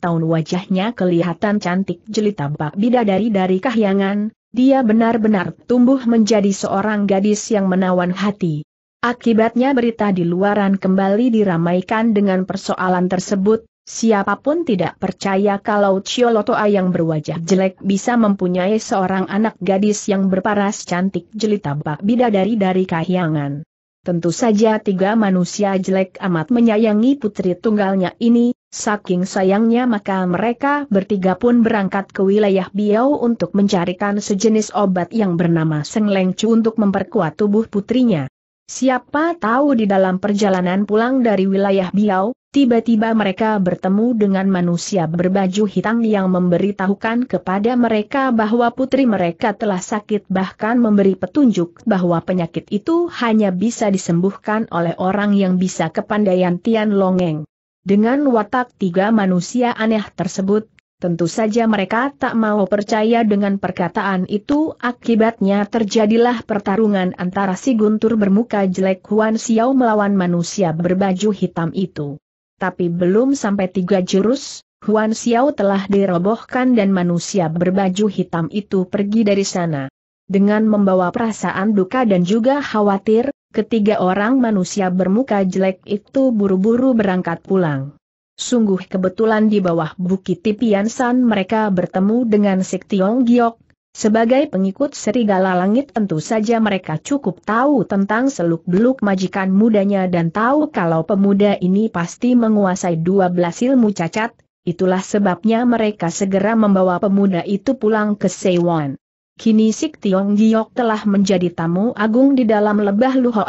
tahun wajahnya kelihatan cantik jeli tampak bidadari dari kahyangan, dia benar-benar tumbuh menjadi seorang gadis yang menawan hati. Akibatnya berita di luaran kembali diramaikan dengan persoalan tersebut, siapapun tidak percaya kalau Chiolotoa yang berwajah jelek bisa mempunyai seorang anak gadis yang berparas cantik jelita bak bidadari dari kahyangan. Tentu saja tiga manusia jelek amat menyayangi putri tunggalnya ini, saking sayangnya maka mereka bertiga pun berangkat ke wilayah Biau untuk mencarikan sejenis obat yang bernama Senglengcu untuk memperkuat tubuh putrinya. Siapa tahu di dalam perjalanan pulang dari wilayah Biau, tiba-tiba mereka bertemu dengan manusia berbaju hitam yang memberitahukan kepada mereka bahwa putri mereka telah sakit bahkan memberi petunjuk bahwa penyakit itu hanya bisa disembuhkan oleh orang yang bisa kepandaian Tian Longeng. Dengan watak tiga manusia aneh tersebut, Tentu saja mereka tak mau percaya dengan perkataan itu, akibatnya terjadilah pertarungan antara si guntur bermuka jelek Huan Xiao melawan manusia berbaju hitam itu. Tapi belum sampai tiga jurus, Huan Xiao telah dirobohkan dan manusia berbaju hitam itu pergi dari sana. Dengan membawa perasaan duka dan juga khawatir, ketiga orang manusia bermuka jelek itu buru-buru berangkat pulang. Sungguh kebetulan di bawah Bukit Tipian San mereka bertemu dengan Sik Tiong Giok. Sebagai pengikut serigala langit tentu saja mereka cukup tahu tentang seluk-beluk majikan mudanya dan tahu kalau pemuda ini pasti menguasai 12 ilmu cacat, itulah sebabnya mereka segera membawa pemuda itu pulang ke Seiwon. Kini Sik Tiong Giok telah menjadi tamu agung di dalam lebah Luho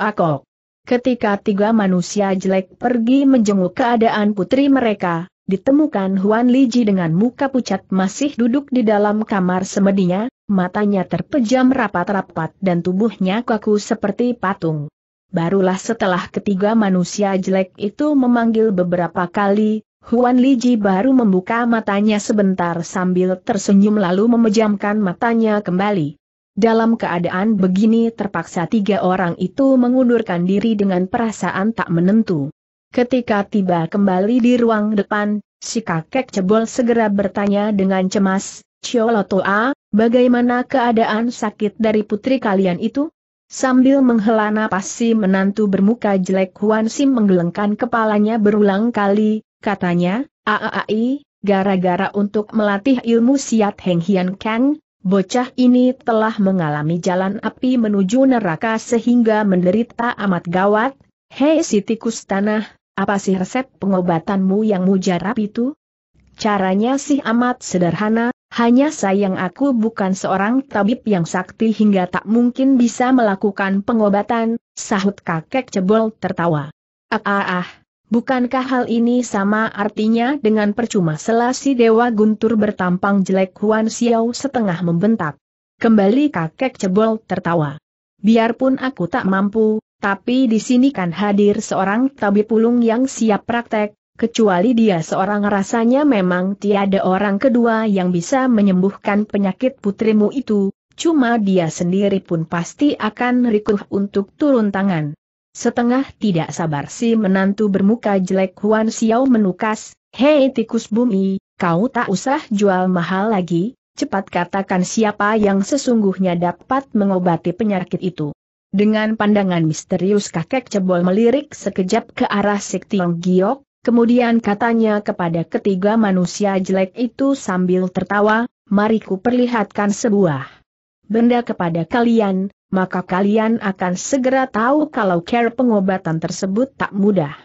Ketika tiga manusia jelek pergi menjenguk keadaan putri mereka, ditemukan Huan Liji dengan muka pucat masih duduk di dalam kamar semedinya, matanya terpejam rapat-rapat dan tubuhnya kaku seperti patung. Barulah setelah ketiga manusia jelek itu memanggil beberapa kali, Huan Liji baru membuka matanya sebentar sambil tersenyum lalu memejamkan matanya kembali. Dalam keadaan begini terpaksa tiga orang itu mengundurkan diri dengan perasaan tak menentu. Ketika tiba kembali di ruang depan, si kakek cebol segera bertanya dengan cemas, Ciolotoa, bagaimana keadaan sakit dari putri kalian itu? Sambil menghela napas si menantu bermuka jelek Huan Sim menggelengkan kepalanya berulang kali, katanya, Aai, gara-gara untuk melatih ilmu siat Heng Hian Kang, Bocah ini telah mengalami jalan api menuju neraka sehingga menderita amat gawat. Hei si tikus tanah, apa sih resep pengobatanmu yang mujarab itu? Caranya sih amat sederhana, hanya sayang aku bukan seorang tabib yang sakti hingga tak mungkin bisa melakukan pengobatan, sahut kakek cebol tertawa. Ah ah ah, Bukankah hal ini sama artinya dengan percuma selasi Dewa Guntur bertampang jelek Huan Xiao setengah membentak. Kembali kakek cebol tertawa. Biarpun aku tak mampu, tapi di sini kan hadir seorang tabib pulung yang siap praktek, kecuali dia seorang rasanya memang tiada orang kedua yang bisa menyembuhkan penyakit putrimu itu, cuma dia sendiri pun pasti akan rikuh untuk turun tangan. Setengah tidak sabar si menantu bermuka jelek Huan Xiao menukas, Hei tikus bumi, kau tak usah jual mahal lagi, cepat katakan siapa yang sesungguhnya dapat mengobati penyakit itu. Dengan pandangan misterius kakek cebol melirik sekejap ke arah Siktiong Giok, kemudian katanya kepada ketiga manusia jelek itu sambil tertawa, mari ku perlihatkan sebuah benda kepada kalian, maka kalian akan segera tahu kalau care pengobatan tersebut tak mudah.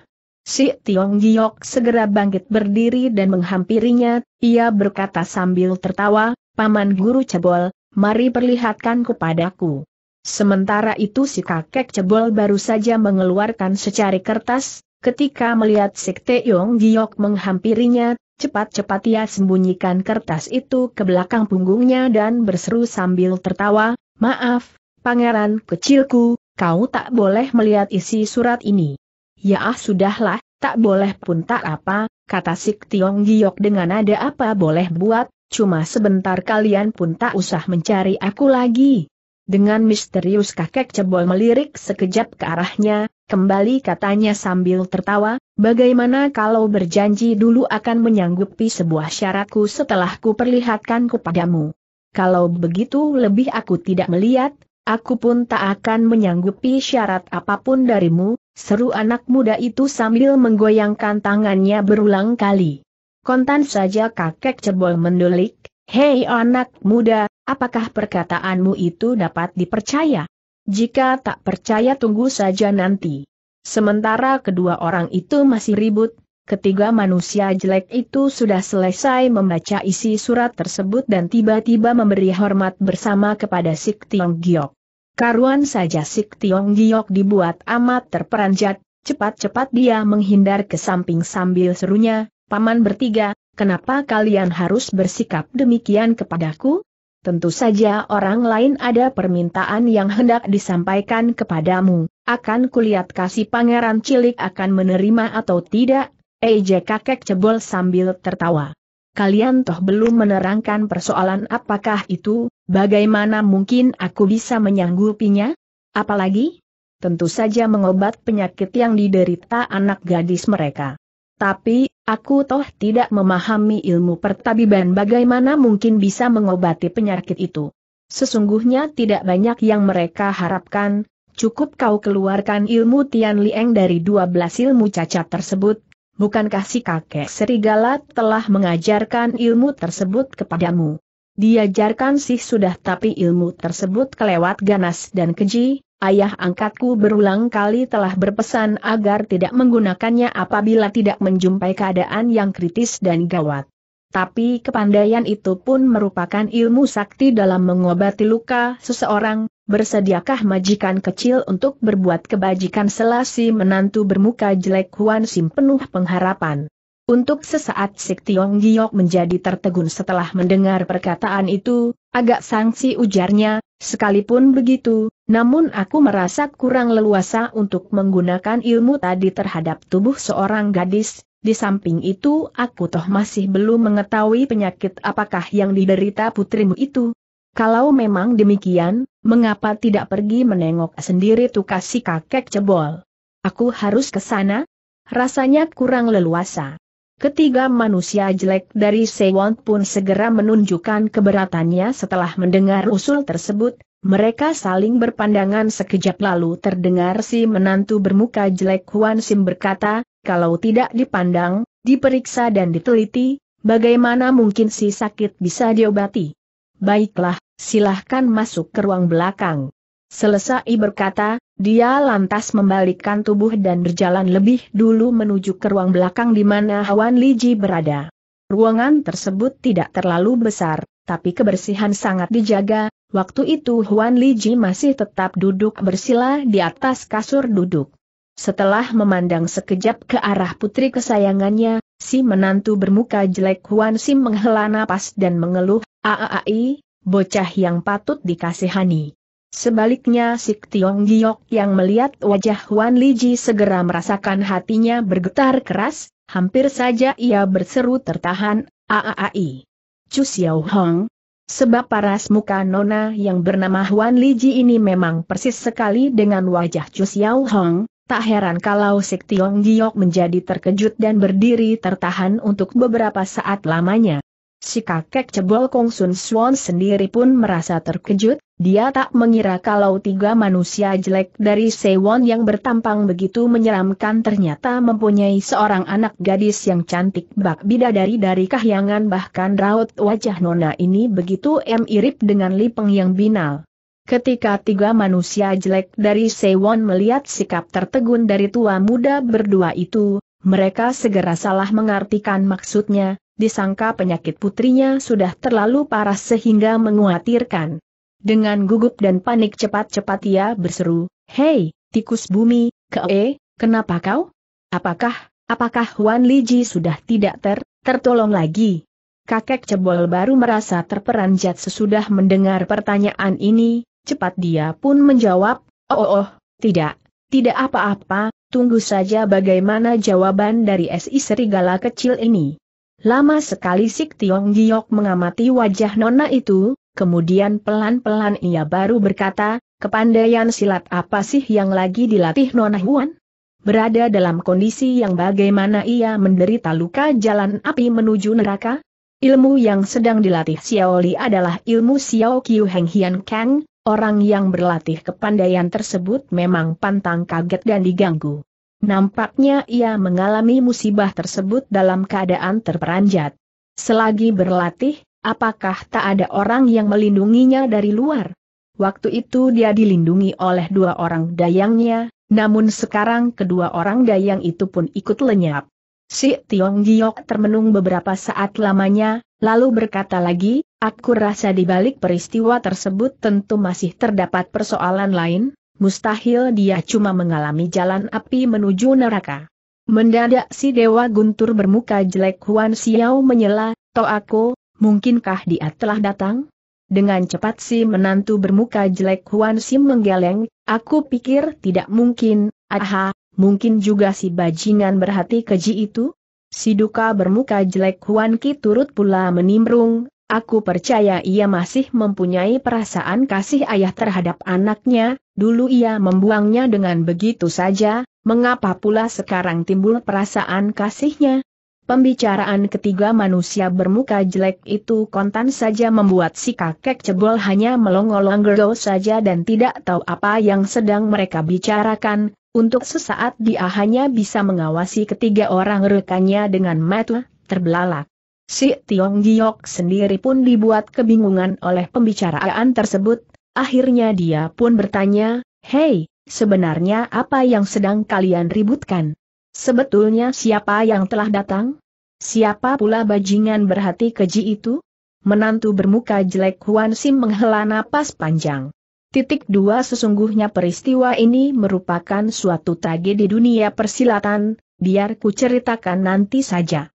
Si Tiong Giok segera bangkit berdiri dan menghampirinya, ia berkata sambil tertawa, Paman Guru Cebol, mari perlihatkan kepadaku. Sementara itu si kakek Cebol baru saja mengeluarkan secari kertas, ketika melihat si Tiong Giok menghampirinya, cepat-cepat ia sembunyikan kertas itu ke belakang punggungnya dan berseru sambil tertawa, Maaf, Pangeran kecilku, kau tak boleh melihat isi surat ini. Ya ah sudahlah, tak boleh pun tak apa, kata Sik Tiong Giok dengan ada apa boleh buat, cuma sebentar kalian pun tak usah mencari aku lagi. Dengan misterius kakek cebol melirik sekejap ke arahnya, kembali katanya sambil tertawa, bagaimana kalau berjanji dulu akan menyanggupi sebuah syaratku setelah ku perlihatkan kepadamu. Kalau begitu lebih aku tidak melihat, Aku pun tak akan menyanggupi syarat apapun darimu, seru anak muda itu sambil menggoyangkan tangannya berulang kali. Kontan saja kakek cebol mendulik, Hei anak muda, apakah perkataanmu itu dapat dipercaya? Jika tak percaya tunggu saja nanti. Sementara kedua orang itu masih ribut, ketiga manusia jelek itu sudah selesai membaca isi surat tersebut dan tiba-tiba memberi hormat bersama kepada Sik Tiong Giok. Karuan saja Sik Tiong Giok dibuat amat terperanjat, cepat-cepat dia menghindar ke samping sambil serunya, Paman bertiga, kenapa kalian harus bersikap demikian kepadaku? Tentu saja orang lain ada permintaan yang hendak disampaikan kepadamu, akan kulihat kasih pangeran cilik akan menerima atau tidak, ejek kakek cebol sambil tertawa kalian toh belum menerangkan persoalan apakah itu, bagaimana mungkin aku bisa menyanggupinya? Apalagi? Tentu saja mengobat penyakit yang diderita anak gadis mereka. Tapi, aku toh tidak memahami ilmu pertabiban bagaimana mungkin bisa mengobati penyakit itu. Sesungguhnya tidak banyak yang mereka harapkan, cukup kau keluarkan ilmu Tian Lieng dari 12 ilmu cacat tersebut, bukankah si kakek serigala telah mengajarkan ilmu tersebut kepadamu? Diajarkan sih sudah tapi ilmu tersebut kelewat ganas dan keji, ayah angkatku berulang kali telah berpesan agar tidak menggunakannya apabila tidak menjumpai keadaan yang kritis dan gawat. Tapi kepandaian itu pun merupakan ilmu sakti dalam mengobati luka seseorang, bersediakah majikan kecil untuk berbuat kebajikan selasi menantu bermuka jelek Huan Sim penuh pengharapan. Untuk sesaat Sik Tiong Giok menjadi tertegun setelah mendengar perkataan itu, agak sangsi ujarnya, sekalipun begitu, namun aku merasa kurang leluasa untuk menggunakan ilmu tadi terhadap tubuh seorang gadis, di samping itu aku toh masih belum mengetahui penyakit apakah yang diderita putrimu itu. Kalau memang demikian, mengapa tidak pergi menengok sendiri tukas si kakek cebol? Aku harus ke sana? Rasanya kurang leluasa. Ketiga manusia jelek dari Sewon pun segera menunjukkan keberatannya setelah mendengar usul tersebut, mereka saling berpandangan sekejap lalu terdengar si menantu bermuka jelek Huan Sim berkata, kalau tidak dipandang, diperiksa dan diteliti, bagaimana mungkin si sakit bisa diobati? Baiklah, silahkan masuk ke ruang belakang. Selesai berkata, dia lantas membalikkan tubuh dan berjalan lebih dulu menuju ke ruang belakang di mana Hwan Liji berada. Ruangan tersebut tidak terlalu besar, tapi kebersihan sangat dijaga. Waktu itu Huan Liji masih tetap duduk bersila di atas kasur duduk. Setelah memandang sekejap ke arah putri kesayangannya, si menantu bermuka jelek Huan Sim menghela napas dan mengeluh, Aai, bocah yang patut dikasihani. Sebaliknya si Tiong Giok yang melihat wajah Wan Liji segera merasakan hatinya bergetar keras, hampir saja ia berseru tertahan, Aai. Chu Xiao Hong. Sebab paras muka nona yang bernama Wan Liji ini memang persis sekali dengan wajah Chu Xiao Hong, tak heran kalau si Tiong Giok menjadi terkejut dan berdiri tertahan untuk beberapa saat lamanya. Si kakek cebol Kong Sun Swan sendiri pun merasa terkejut, dia tak mengira kalau tiga manusia jelek dari Sewon yang bertampang begitu menyeramkan ternyata mempunyai seorang anak gadis yang cantik bak bidadari dari kahyangan bahkan raut wajah nona ini begitu em dengan Lipeng yang binal. Ketika tiga manusia jelek dari Sewon melihat sikap tertegun dari tua muda berdua itu, mereka segera salah mengartikan maksudnya, disangka penyakit putrinya sudah terlalu parah sehingga menguatirkan. Dengan gugup dan panik cepat-cepat ia berseru, Hei, tikus bumi, ke e, kenapa kau? Apakah, apakah Wan Liji sudah tidak ter, tertolong lagi? Kakek cebol baru merasa terperanjat sesudah mendengar pertanyaan ini, cepat dia pun menjawab, Oh, oh, oh tidak, tidak apa-apa, tunggu saja bagaimana jawaban dari SI Serigala kecil ini. Lama sekali Sik Tiong Giok mengamati wajah nona itu, kemudian pelan-pelan ia baru berkata, kepandaian silat apa sih yang lagi dilatih nona Huan? Berada dalam kondisi yang bagaimana ia menderita luka jalan api menuju neraka? Ilmu yang sedang dilatih Xiao Li adalah ilmu Xiao Qiu Heng Hian Kang, orang yang berlatih kepandaian tersebut memang pantang kaget dan diganggu. Nampaknya ia mengalami musibah tersebut dalam keadaan terperanjat. Selagi berlatih, apakah tak ada orang yang melindunginya dari luar? Waktu itu dia dilindungi oleh dua orang dayangnya, namun sekarang kedua orang dayang itu pun ikut lenyap. Si Tiong Giok termenung beberapa saat lamanya, lalu berkata lagi, aku rasa di balik peristiwa tersebut tentu masih terdapat persoalan lain, mustahil dia cuma mengalami jalan api menuju neraka. Mendadak si Dewa Guntur bermuka jelek Huan Xiao menyela, Toako, mungkinkah dia telah datang? Dengan cepat si menantu bermuka jelek Huan Sim menggeleng, aku pikir tidak mungkin, aha, mungkin juga si bajingan berhati keji itu? Si duka bermuka jelek Huan Ki turut pula menimbrung, Aku percaya ia masih mempunyai perasaan kasih ayah terhadap anaknya, dulu ia membuangnya dengan begitu saja, mengapa pula sekarang timbul perasaan kasihnya? Pembicaraan ketiga manusia bermuka jelek itu kontan saja membuat si kakek cebol hanya melongo-longgo saja dan tidak tahu apa yang sedang mereka bicarakan, untuk sesaat dia hanya bisa mengawasi ketiga orang rekannya dengan mata terbelalak. Si Tiong Giok sendiri pun dibuat kebingungan oleh pembicaraan tersebut, akhirnya dia pun bertanya, Hei, sebenarnya apa yang sedang kalian ributkan? Sebetulnya siapa yang telah datang? Siapa pula bajingan berhati keji itu? Menantu bermuka jelek Huan Sim menghela napas panjang. Titik dua sesungguhnya peristiwa ini merupakan suatu tragedi dunia persilatan, biar ku ceritakan nanti saja.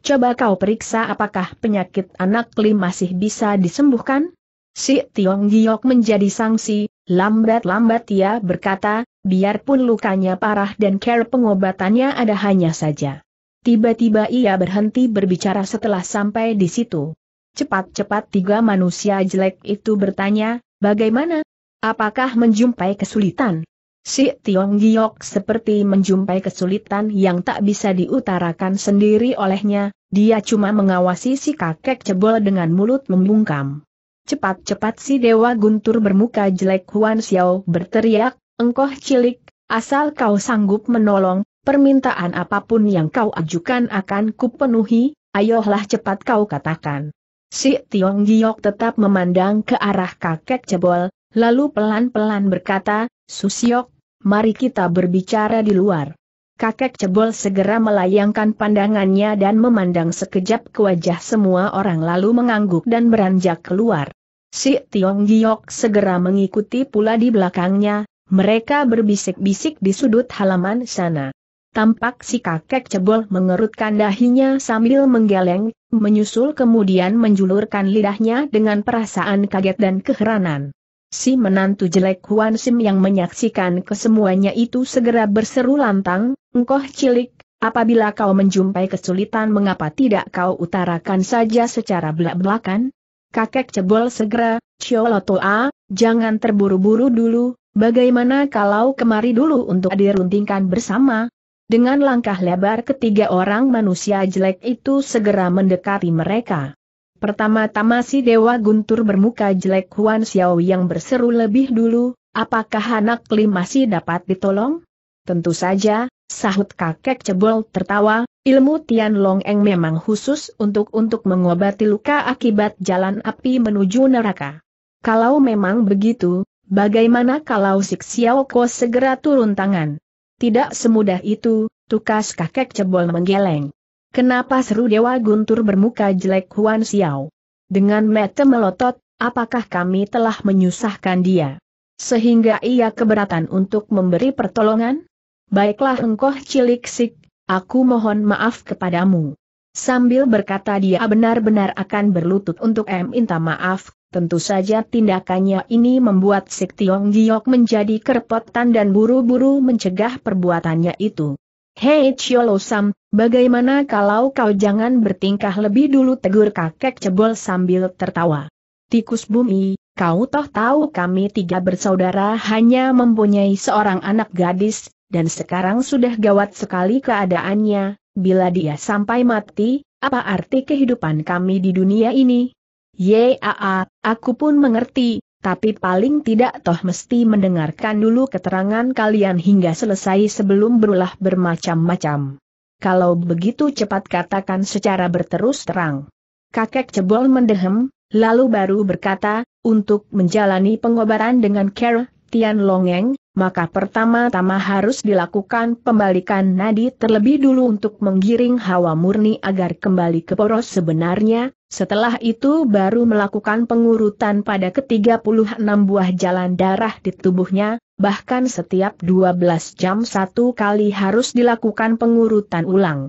Coba kau periksa apakah penyakit anak Li masih bisa disembuhkan? Si Tiong Giok menjadi sangsi, lambat-lambat ia berkata, biarpun lukanya parah dan care pengobatannya ada hanya saja. Tiba-tiba ia berhenti berbicara setelah sampai di situ. Cepat-cepat tiga manusia jelek itu bertanya, bagaimana? Apakah menjumpai kesulitan? Si Tiong Giok seperti menjumpai kesulitan yang tak bisa diutarakan sendiri olehnya, dia cuma mengawasi si kakek cebol dengan mulut membungkam. Cepat-cepat si Dewa Guntur bermuka jelek Huan Xiao berteriak, engkoh cilik, asal kau sanggup menolong, permintaan apapun yang kau ajukan akan kupenuhi, ayolah cepat kau katakan. Si Tiong Giok tetap memandang ke arah kakek cebol, Lalu pelan-pelan berkata, Susiok, mari kita berbicara di luar. Kakek Cebol segera melayangkan pandangannya dan memandang sekejap ke wajah semua orang lalu mengangguk dan beranjak keluar. Si Tiong Giok segera mengikuti pula di belakangnya, mereka berbisik-bisik di sudut halaman sana. Tampak si kakek Cebol mengerutkan dahinya sambil menggeleng, menyusul kemudian menjulurkan lidahnya dengan perasaan kaget dan keheranan. Si menantu jelek Huan Sim yang menyaksikan kesemuanya itu segera berseru lantang, engkoh cilik, apabila kau menjumpai kesulitan mengapa tidak kau utarakan saja secara belak-belakan? Kakek cebol segera, Ciolotoa, jangan terburu-buru dulu, bagaimana kalau kemari dulu untuk diruntingkan bersama? Dengan langkah lebar ketiga orang manusia jelek itu segera mendekati mereka. Pertama-tama si Dewa Guntur bermuka jelek Huan Xiao yang berseru lebih dulu, apakah anak Li masih dapat ditolong? Tentu saja, sahut kakek cebol tertawa, ilmu Tian Long Eng memang khusus untuk untuk mengobati luka akibat jalan api menuju neraka. Kalau memang begitu, bagaimana kalau si Xiao Ko segera turun tangan? Tidak semudah itu, tukas kakek cebol menggeleng. Kenapa seru Dewa Guntur bermuka jelek Huan Xiao? Dengan mata melotot, apakah kami telah menyusahkan dia? Sehingga ia keberatan untuk memberi pertolongan? Baiklah engkoh cilik sik, aku mohon maaf kepadamu. Sambil berkata dia benar-benar akan berlutut untuk M minta maaf, tentu saja tindakannya ini membuat Sik Tiong Giok menjadi kerepotan dan buru-buru mencegah perbuatannya itu. Hei Ciolosam, bagaimana kalau kau jangan bertingkah lebih dulu tegur kakek cebol sambil tertawa. Tikus bumi, kau toh tahu kami tiga bersaudara hanya mempunyai seorang anak gadis, dan sekarang sudah gawat sekali keadaannya, bila dia sampai mati, apa arti kehidupan kami di dunia ini? Yaa, aku pun mengerti, tapi paling tidak toh mesti mendengarkan dulu keterangan kalian hingga selesai sebelum berulah bermacam-macam. Kalau begitu cepat katakan secara berterus terang. Kakek cebol mendehem, lalu baru berkata, untuk menjalani pengobaran dengan care, Tian Longeng, maka pertama-tama harus dilakukan pembalikan nadi terlebih dulu untuk menggiring hawa murni agar kembali ke poros sebenarnya, setelah itu baru melakukan pengurutan pada ke-36 buah jalan darah di tubuhnya, bahkan setiap 12 jam satu kali harus dilakukan pengurutan ulang.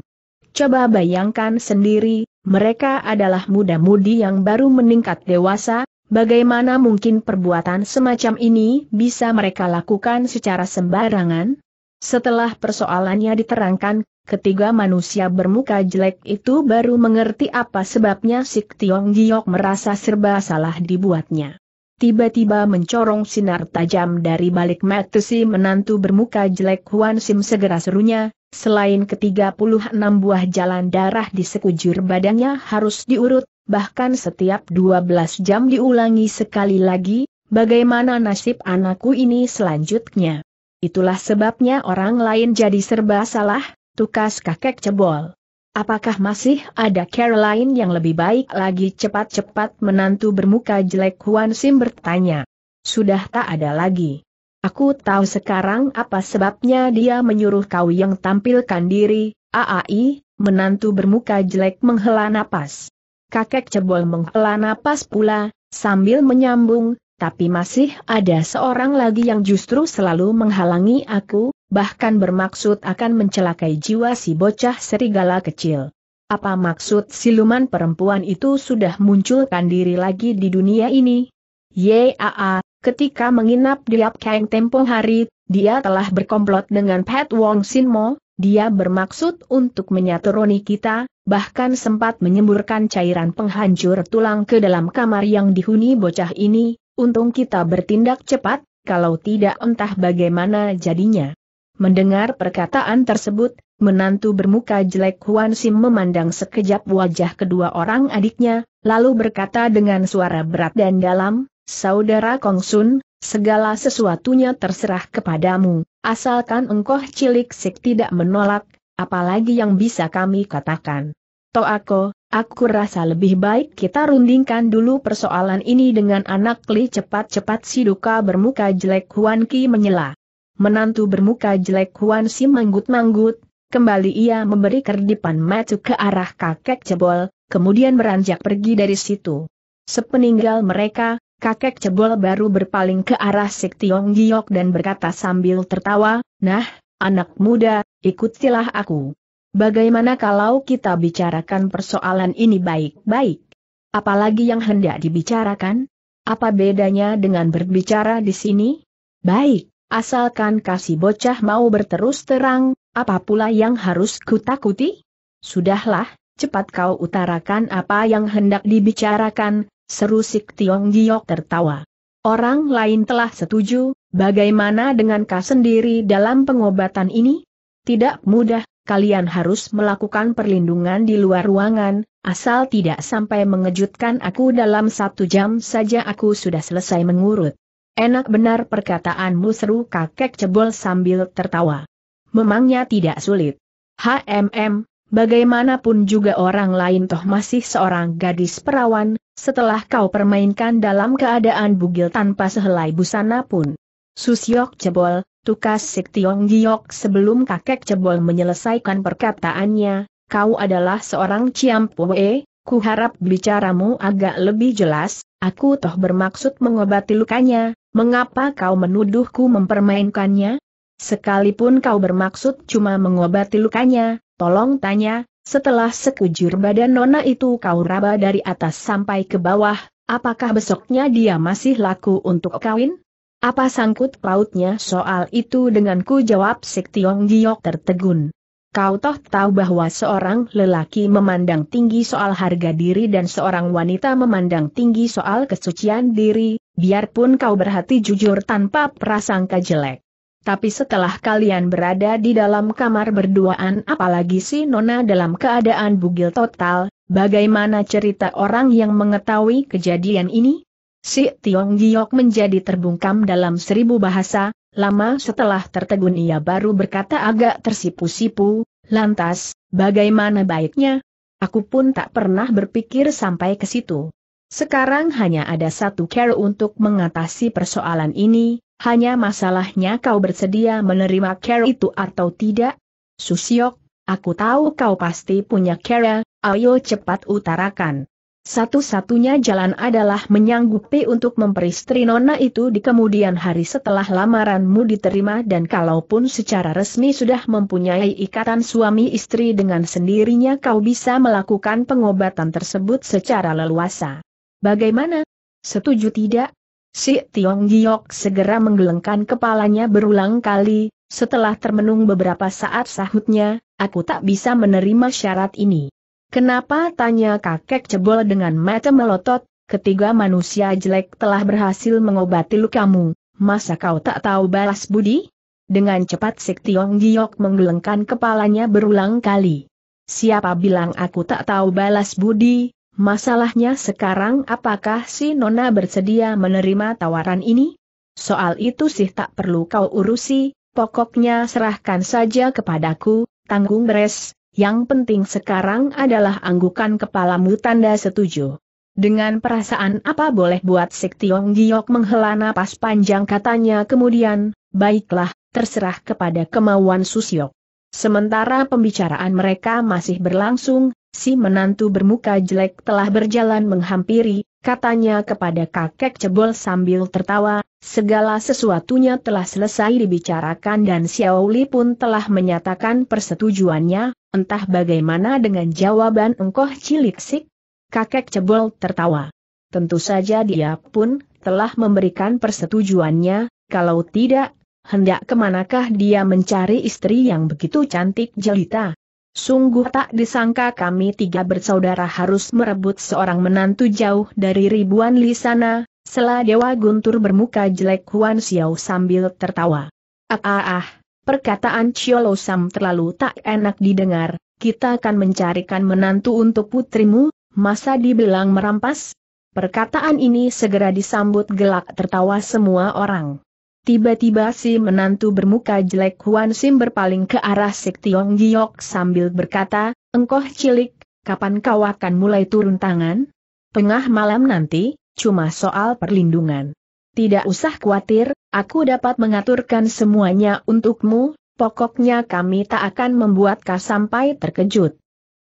Coba bayangkan sendiri, mereka adalah muda-mudi yang baru meningkat dewasa, Bagaimana mungkin perbuatan semacam ini bisa mereka lakukan secara sembarangan? Setelah persoalannya diterangkan, ketiga manusia bermuka jelek itu baru mengerti apa sebabnya Sik Tiong Giok merasa serba salah dibuatnya. Tiba-tiba mencorong sinar tajam dari balik mata si menantu bermuka jelek Huan Sim segera serunya, selain ketiga puluh enam buah jalan darah di sekujur badannya harus diurut, bahkan setiap 12 jam diulangi sekali lagi, bagaimana nasib anakku ini selanjutnya. Itulah sebabnya orang lain jadi serba salah, tukas kakek cebol. Apakah masih ada lain yang lebih baik lagi cepat-cepat menantu bermuka jelek Huan Sim bertanya. Sudah tak ada lagi. Aku tahu sekarang apa sebabnya dia menyuruh kau yang tampilkan diri, aai, menantu bermuka jelek menghela napas kakek cebol menghela napas pula, sambil menyambung, tapi masih ada seorang lagi yang justru selalu menghalangi aku, bahkan bermaksud akan mencelakai jiwa si bocah serigala kecil. Apa maksud siluman perempuan itu sudah munculkan diri lagi di dunia ini? Yaa, ketika menginap di Apkeng tempo hari, dia telah berkomplot dengan Pat Wong Sin Mo? Dia bermaksud untuk menyatroni kita, bahkan sempat menyemburkan cairan penghancur tulang ke dalam kamar yang dihuni bocah ini, untung kita bertindak cepat, kalau tidak entah bagaimana jadinya. Mendengar perkataan tersebut, menantu bermuka jelek Huan Sim memandang sekejap wajah kedua orang adiknya, lalu berkata dengan suara berat dan dalam, Saudara Kongsun, segala sesuatunya terserah kepadamu, Asalkan engkau cilik sik tidak menolak, apalagi yang bisa kami katakan. Toh aku aku rasa lebih baik kita rundingkan dulu persoalan ini dengan anak Li cepat-cepat si duka bermuka jelek Huan Ki menyela. Menantu bermuka jelek Huan Si manggut-manggut, kembali ia memberi kerdipan matu ke arah kakek cebol, kemudian beranjak pergi dari situ. Sepeninggal mereka, Kakek Cebol baru berpaling ke arah Sik Tiong Giok dan berkata sambil tertawa, Nah, anak muda, ikutilah aku. Bagaimana kalau kita bicarakan persoalan ini baik-baik? Apalagi yang hendak dibicarakan? Apa bedanya dengan berbicara di sini? Baik, asalkan kasih bocah mau berterus terang, apa pula yang harus kutakuti? Sudahlah, cepat kau utarakan apa yang hendak dibicarakan, Seru Sik Tiong Giok tertawa. Orang lain telah setuju, bagaimana dengan kau sendiri dalam pengobatan ini? Tidak mudah, kalian harus melakukan perlindungan di luar ruangan, asal tidak sampai mengejutkan aku dalam satu jam saja aku sudah selesai mengurut. Enak benar perkataanmu seru kakek cebol sambil tertawa. Memangnya tidak sulit. HMM, bagaimanapun juga orang lain toh masih seorang gadis perawan, setelah kau permainkan dalam keadaan bugil tanpa sehelai busana pun. Susyok cebol, tukas Sik Tiong Giok sebelum kakek Cebol menyelesaikan perkataannya, kau adalah seorang Ciampue, ku harap bicaramu agak lebih jelas, aku toh bermaksud mengobati lukanya, mengapa kau menuduhku mempermainkannya? Sekalipun kau bermaksud cuma mengobati lukanya, Tolong tanya, setelah sekujur badan nona itu kau raba dari atas sampai ke bawah, apakah besoknya dia masih laku untuk kawin? Apa sangkut pautnya soal itu denganku jawab Sik Tiong Giok tertegun. Kau toh tahu bahwa seorang lelaki memandang tinggi soal harga diri dan seorang wanita memandang tinggi soal kesucian diri, biarpun kau berhati jujur tanpa prasangka jelek. Tapi setelah kalian berada di dalam kamar berduaan apalagi si Nona dalam keadaan bugil total, bagaimana cerita orang yang mengetahui kejadian ini? Si Tiong Giok menjadi terbungkam dalam seribu bahasa, lama setelah tertegun ia baru berkata agak tersipu-sipu, lantas, bagaimana baiknya? Aku pun tak pernah berpikir sampai ke situ. Sekarang hanya ada satu cara untuk mengatasi persoalan ini, hanya masalahnya kau bersedia menerima care itu atau tidak? Susiok, aku tahu kau pasti punya care, ayo cepat utarakan. Satu-satunya jalan adalah menyanggupi untuk memperistri nona itu di kemudian hari setelah lamaranmu diterima dan kalaupun secara resmi sudah mempunyai ikatan suami istri dengan sendirinya kau bisa melakukan pengobatan tersebut secara leluasa. Bagaimana? Setuju tidak? Si Tiong Giok segera menggelengkan kepalanya berulang kali, setelah termenung beberapa saat sahutnya, aku tak bisa menerima syarat ini. Kenapa tanya kakek cebol dengan mata melotot, ketiga manusia jelek telah berhasil mengobati lukamu, masa kau tak tahu balas budi? Dengan cepat si Tiong Giok menggelengkan kepalanya berulang kali. Siapa bilang aku tak tahu balas budi, Masalahnya sekarang apakah si Nona bersedia menerima tawaran ini? Soal itu sih tak perlu kau urusi, pokoknya serahkan saja kepadaku, tanggung beres, yang penting sekarang adalah anggukan kepalamu tanda setuju. Dengan perasaan apa boleh buat Sik Tiong Giok menghela napas panjang katanya kemudian, baiklah, terserah kepada kemauan Susyok. Sementara pembicaraan mereka masih berlangsung, si menantu bermuka jelek telah berjalan menghampiri, katanya kepada kakek cebol sambil tertawa, segala sesuatunya telah selesai dibicarakan dan Xiaoli pun telah menyatakan persetujuannya, entah bagaimana dengan jawaban engkoh cilik sik? Kakek cebol tertawa. Tentu saja dia pun telah memberikan persetujuannya, kalau tidak hendak kemanakah dia mencari istri yang begitu cantik jelita? Sungguh tak disangka kami tiga bersaudara harus merebut seorang menantu jauh dari ribuan li sana, Sela Dewa Guntur bermuka jelek Huan Xiao sambil tertawa. Ah ah ah, perkataan Chiolo Sam terlalu tak enak didengar, kita akan mencarikan menantu untuk putrimu, masa dibilang merampas? Perkataan ini segera disambut gelak tertawa semua orang. Tiba-tiba si menantu bermuka jelek Huan Sim berpaling ke arah Sik Tiong Giok sambil berkata, Engkoh cilik, kapan kau akan mulai turun tangan? Tengah malam nanti, cuma soal perlindungan. Tidak usah khawatir, aku dapat mengaturkan semuanya untukmu, pokoknya kami tak akan membuat kau sampai terkejut.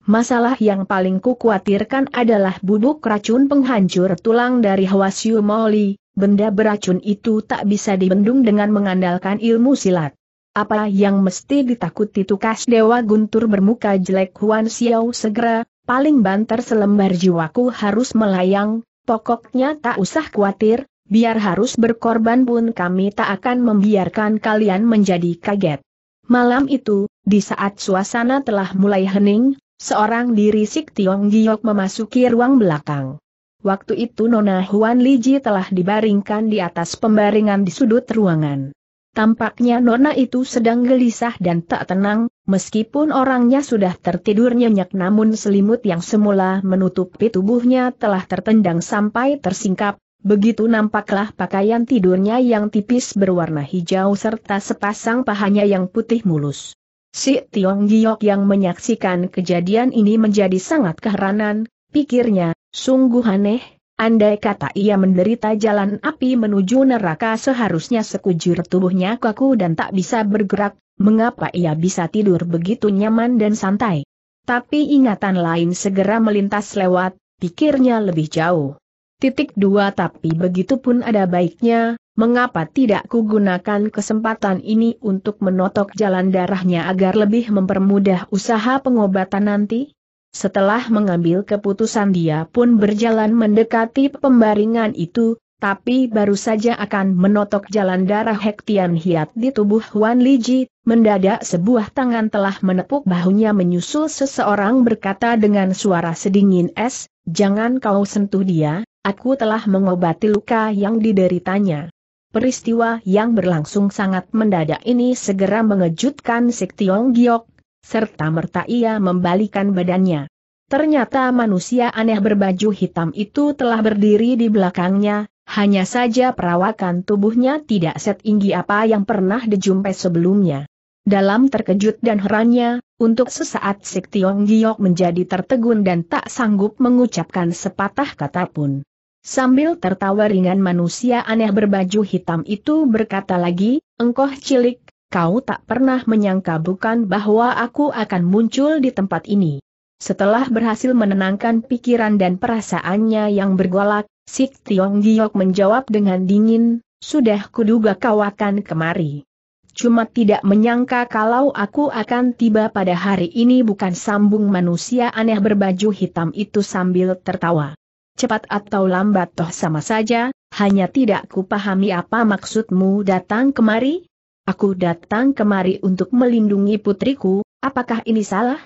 Masalah yang paling kukhawatirkan adalah bubuk racun penghancur tulang dari Hwasyu Moli, benda beracun itu tak bisa dibendung dengan mengandalkan ilmu silat. Apa yang mesti ditakuti tukas Dewa Guntur bermuka jelek Huan Xiao segera, paling banter selembar jiwaku harus melayang, pokoknya tak usah khawatir, biar harus berkorban pun kami tak akan membiarkan kalian menjadi kaget. Malam itu, di saat suasana telah mulai hening, seorang diri Sik Tiong Giok memasuki ruang belakang. Waktu itu Nona Huan Liji telah dibaringkan di atas pembaringan di sudut ruangan. Tampaknya Nona itu sedang gelisah dan tak tenang, meskipun orangnya sudah tertidur nyenyak namun selimut yang semula menutupi tubuhnya telah tertendang sampai tersingkap, begitu nampaklah pakaian tidurnya yang tipis berwarna hijau serta sepasang pahanya yang putih mulus. Si Tiong Giok yang menyaksikan kejadian ini menjadi sangat keheranan, pikirnya, Sungguh aneh, andai kata ia menderita jalan api menuju neraka seharusnya sekujur tubuhnya kaku dan tak bisa bergerak, mengapa ia bisa tidur begitu nyaman dan santai. Tapi ingatan lain segera melintas lewat, pikirnya lebih jauh. Titik dua tapi begitu pun ada baiknya, mengapa tidak kugunakan kesempatan ini untuk menotok jalan darahnya agar lebih mempermudah usaha pengobatan nanti? Setelah mengambil keputusan dia pun berjalan mendekati pembaringan itu, tapi baru saja akan menotok jalan darah Hektian Hiat di tubuh Wan Liji, mendadak sebuah tangan telah menepuk bahunya menyusul seseorang berkata dengan suara sedingin es, jangan kau sentuh dia, aku telah mengobati luka yang dideritanya. Peristiwa yang berlangsung sangat mendadak ini segera mengejutkan Sik Tiong Giok, serta merta ia membalikan badannya. Ternyata manusia aneh berbaju hitam itu telah berdiri di belakangnya, hanya saja perawakan tubuhnya tidak setinggi apa yang pernah dijumpai sebelumnya. Dalam terkejut dan herannya, untuk sesaat Sik Tiong Giok menjadi tertegun dan tak sanggup mengucapkan sepatah kata pun. Sambil tertawa ringan manusia aneh berbaju hitam itu berkata lagi, engkoh cilik, kau tak pernah menyangka bukan bahwa aku akan muncul di tempat ini. Setelah berhasil menenangkan pikiran dan perasaannya yang bergolak, Sik Tiong Giok menjawab dengan dingin, sudah kuduga kau akan kemari. Cuma tidak menyangka kalau aku akan tiba pada hari ini bukan sambung manusia aneh berbaju hitam itu sambil tertawa. Cepat atau lambat toh sama saja, hanya tidak kupahami apa maksudmu datang kemari? Aku datang kemari untuk melindungi putriku, apakah ini salah?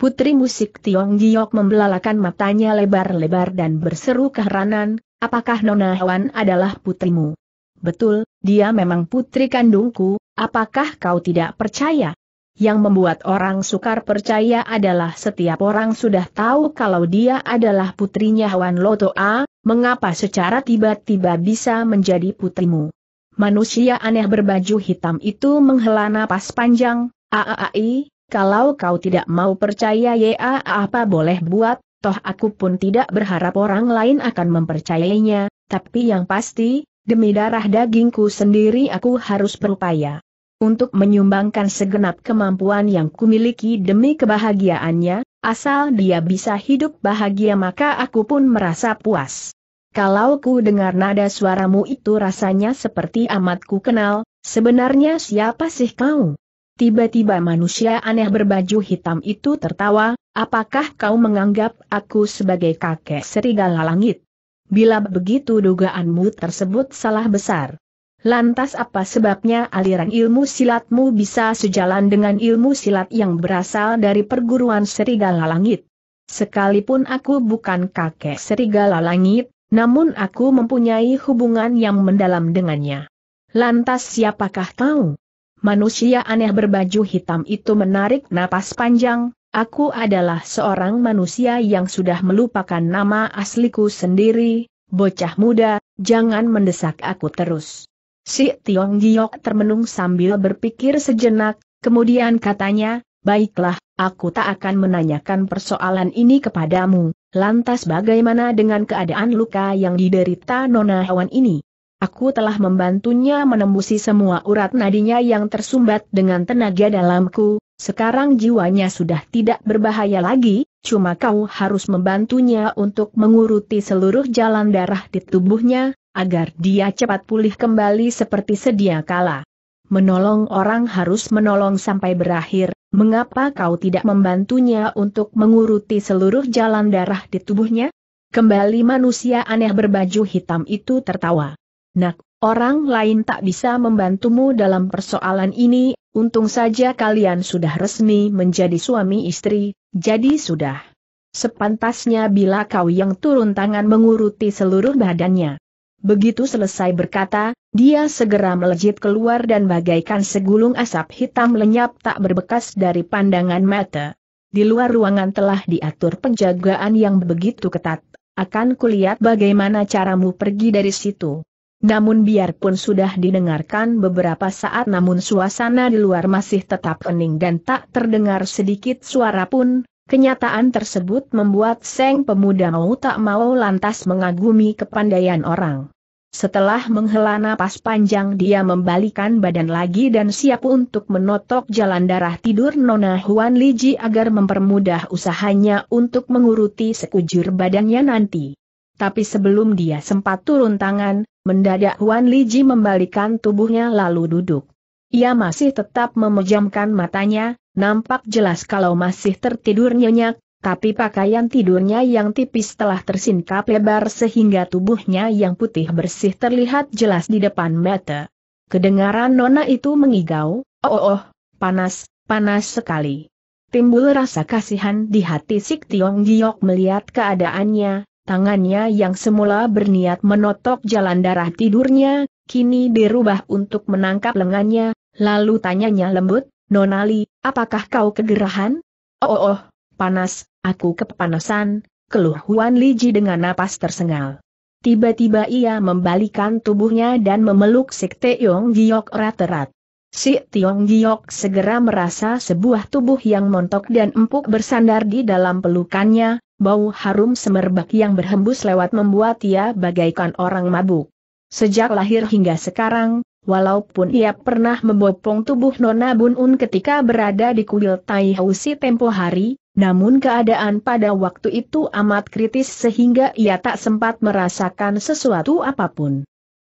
Putri musik Tiong Giok membelalakan matanya lebar-lebar dan berseru keheranan, apakah Nona Hwan adalah putrimu? Betul, dia memang putri kandungku, apakah kau tidak percaya? Yang membuat orang sukar percaya adalah setiap orang sudah tahu kalau dia adalah putrinya Hwan Loto A, mengapa secara tiba-tiba bisa menjadi putrimu? manusia aneh berbaju hitam itu menghela napas panjang, aaai, kalau kau tidak mau percaya ya apa boleh buat, toh aku pun tidak berharap orang lain akan mempercayainya, tapi yang pasti, demi darah dagingku sendiri aku harus berupaya. Untuk menyumbangkan segenap kemampuan yang kumiliki demi kebahagiaannya, asal dia bisa hidup bahagia maka aku pun merasa puas. Kalau ku dengar nada suaramu itu rasanya seperti amat ku kenal, sebenarnya siapa sih kau? Tiba-tiba manusia aneh berbaju hitam itu tertawa, apakah kau menganggap aku sebagai kakek serigala langit? Bila begitu dugaanmu tersebut salah besar. Lantas apa sebabnya aliran ilmu silatmu bisa sejalan dengan ilmu silat yang berasal dari perguruan serigala langit? Sekalipun aku bukan kakek serigala langit, namun aku mempunyai hubungan yang mendalam dengannya. Lantas siapakah kau? Manusia aneh berbaju hitam itu menarik napas panjang, aku adalah seorang manusia yang sudah melupakan nama asliku sendiri, bocah muda, jangan mendesak aku terus. Si Tiong Giok termenung sambil berpikir sejenak, kemudian katanya, baiklah, aku tak akan menanyakan persoalan ini kepadamu, lantas bagaimana dengan keadaan luka yang diderita Nona Hewan ini? Aku telah membantunya menembusi semua urat nadinya yang tersumbat dengan tenaga dalamku, sekarang jiwanya sudah tidak berbahaya lagi, cuma kau harus membantunya untuk menguruti seluruh jalan darah di tubuhnya, agar dia cepat pulih kembali seperti sedia kala menolong orang harus menolong sampai berakhir, mengapa kau tidak membantunya untuk menguruti seluruh jalan darah di tubuhnya? Kembali manusia aneh berbaju hitam itu tertawa. Nak, orang lain tak bisa membantumu dalam persoalan ini, untung saja kalian sudah resmi menjadi suami istri, jadi sudah. Sepantasnya bila kau yang turun tangan menguruti seluruh badannya. Begitu selesai berkata, dia segera melejit keluar dan bagaikan segulung asap hitam lenyap tak berbekas dari pandangan mata. Di luar ruangan telah diatur penjagaan yang begitu ketat, akan kulihat bagaimana caramu pergi dari situ. Namun biarpun sudah didengarkan beberapa saat namun suasana di luar masih tetap hening dan tak terdengar sedikit suara pun, kenyataan tersebut membuat Seng pemuda mau tak mau lantas mengagumi kepandaian orang. Setelah menghela napas panjang dia membalikan badan lagi dan siap untuk menotok jalan darah tidur Nona Huan Liji agar mempermudah usahanya untuk menguruti sekujur badannya nanti. Tapi sebelum dia sempat turun tangan, mendadak Huan Liji membalikan tubuhnya lalu duduk. Ia masih tetap memejamkan matanya, nampak jelas kalau masih tertidur nyenyak, tapi pakaian tidurnya yang tipis telah tersingkap lebar sehingga tubuhnya yang putih bersih terlihat jelas di depan mata. Kedengaran nona itu mengigau, oh, oh oh, panas, panas sekali. Timbul rasa kasihan di hati Sik Tiong Giok melihat keadaannya, tangannya yang semula berniat menotok jalan darah tidurnya, kini dirubah untuk menangkap lengannya, lalu tanyanya lembut, Nonali, apakah kau kegerahan? oh, oh, oh panas, aku kepanasan, keluh Huan Liji dengan napas tersengal. Tiba-tiba ia membalikan tubuhnya dan memeluk Sik Teong Giok erat-erat. Si Tiong Giok segera merasa sebuah tubuh yang montok dan empuk bersandar di dalam pelukannya, bau harum semerbak yang berhembus lewat membuat ia bagaikan orang mabuk. Sejak lahir hingga sekarang, walaupun ia pernah membopong tubuh Nona Bun Un ketika berada di kuil Tai si tempo hari, namun keadaan pada waktu itu amat kritis sehingga ia tak sempat merasakan sesuatu apapun.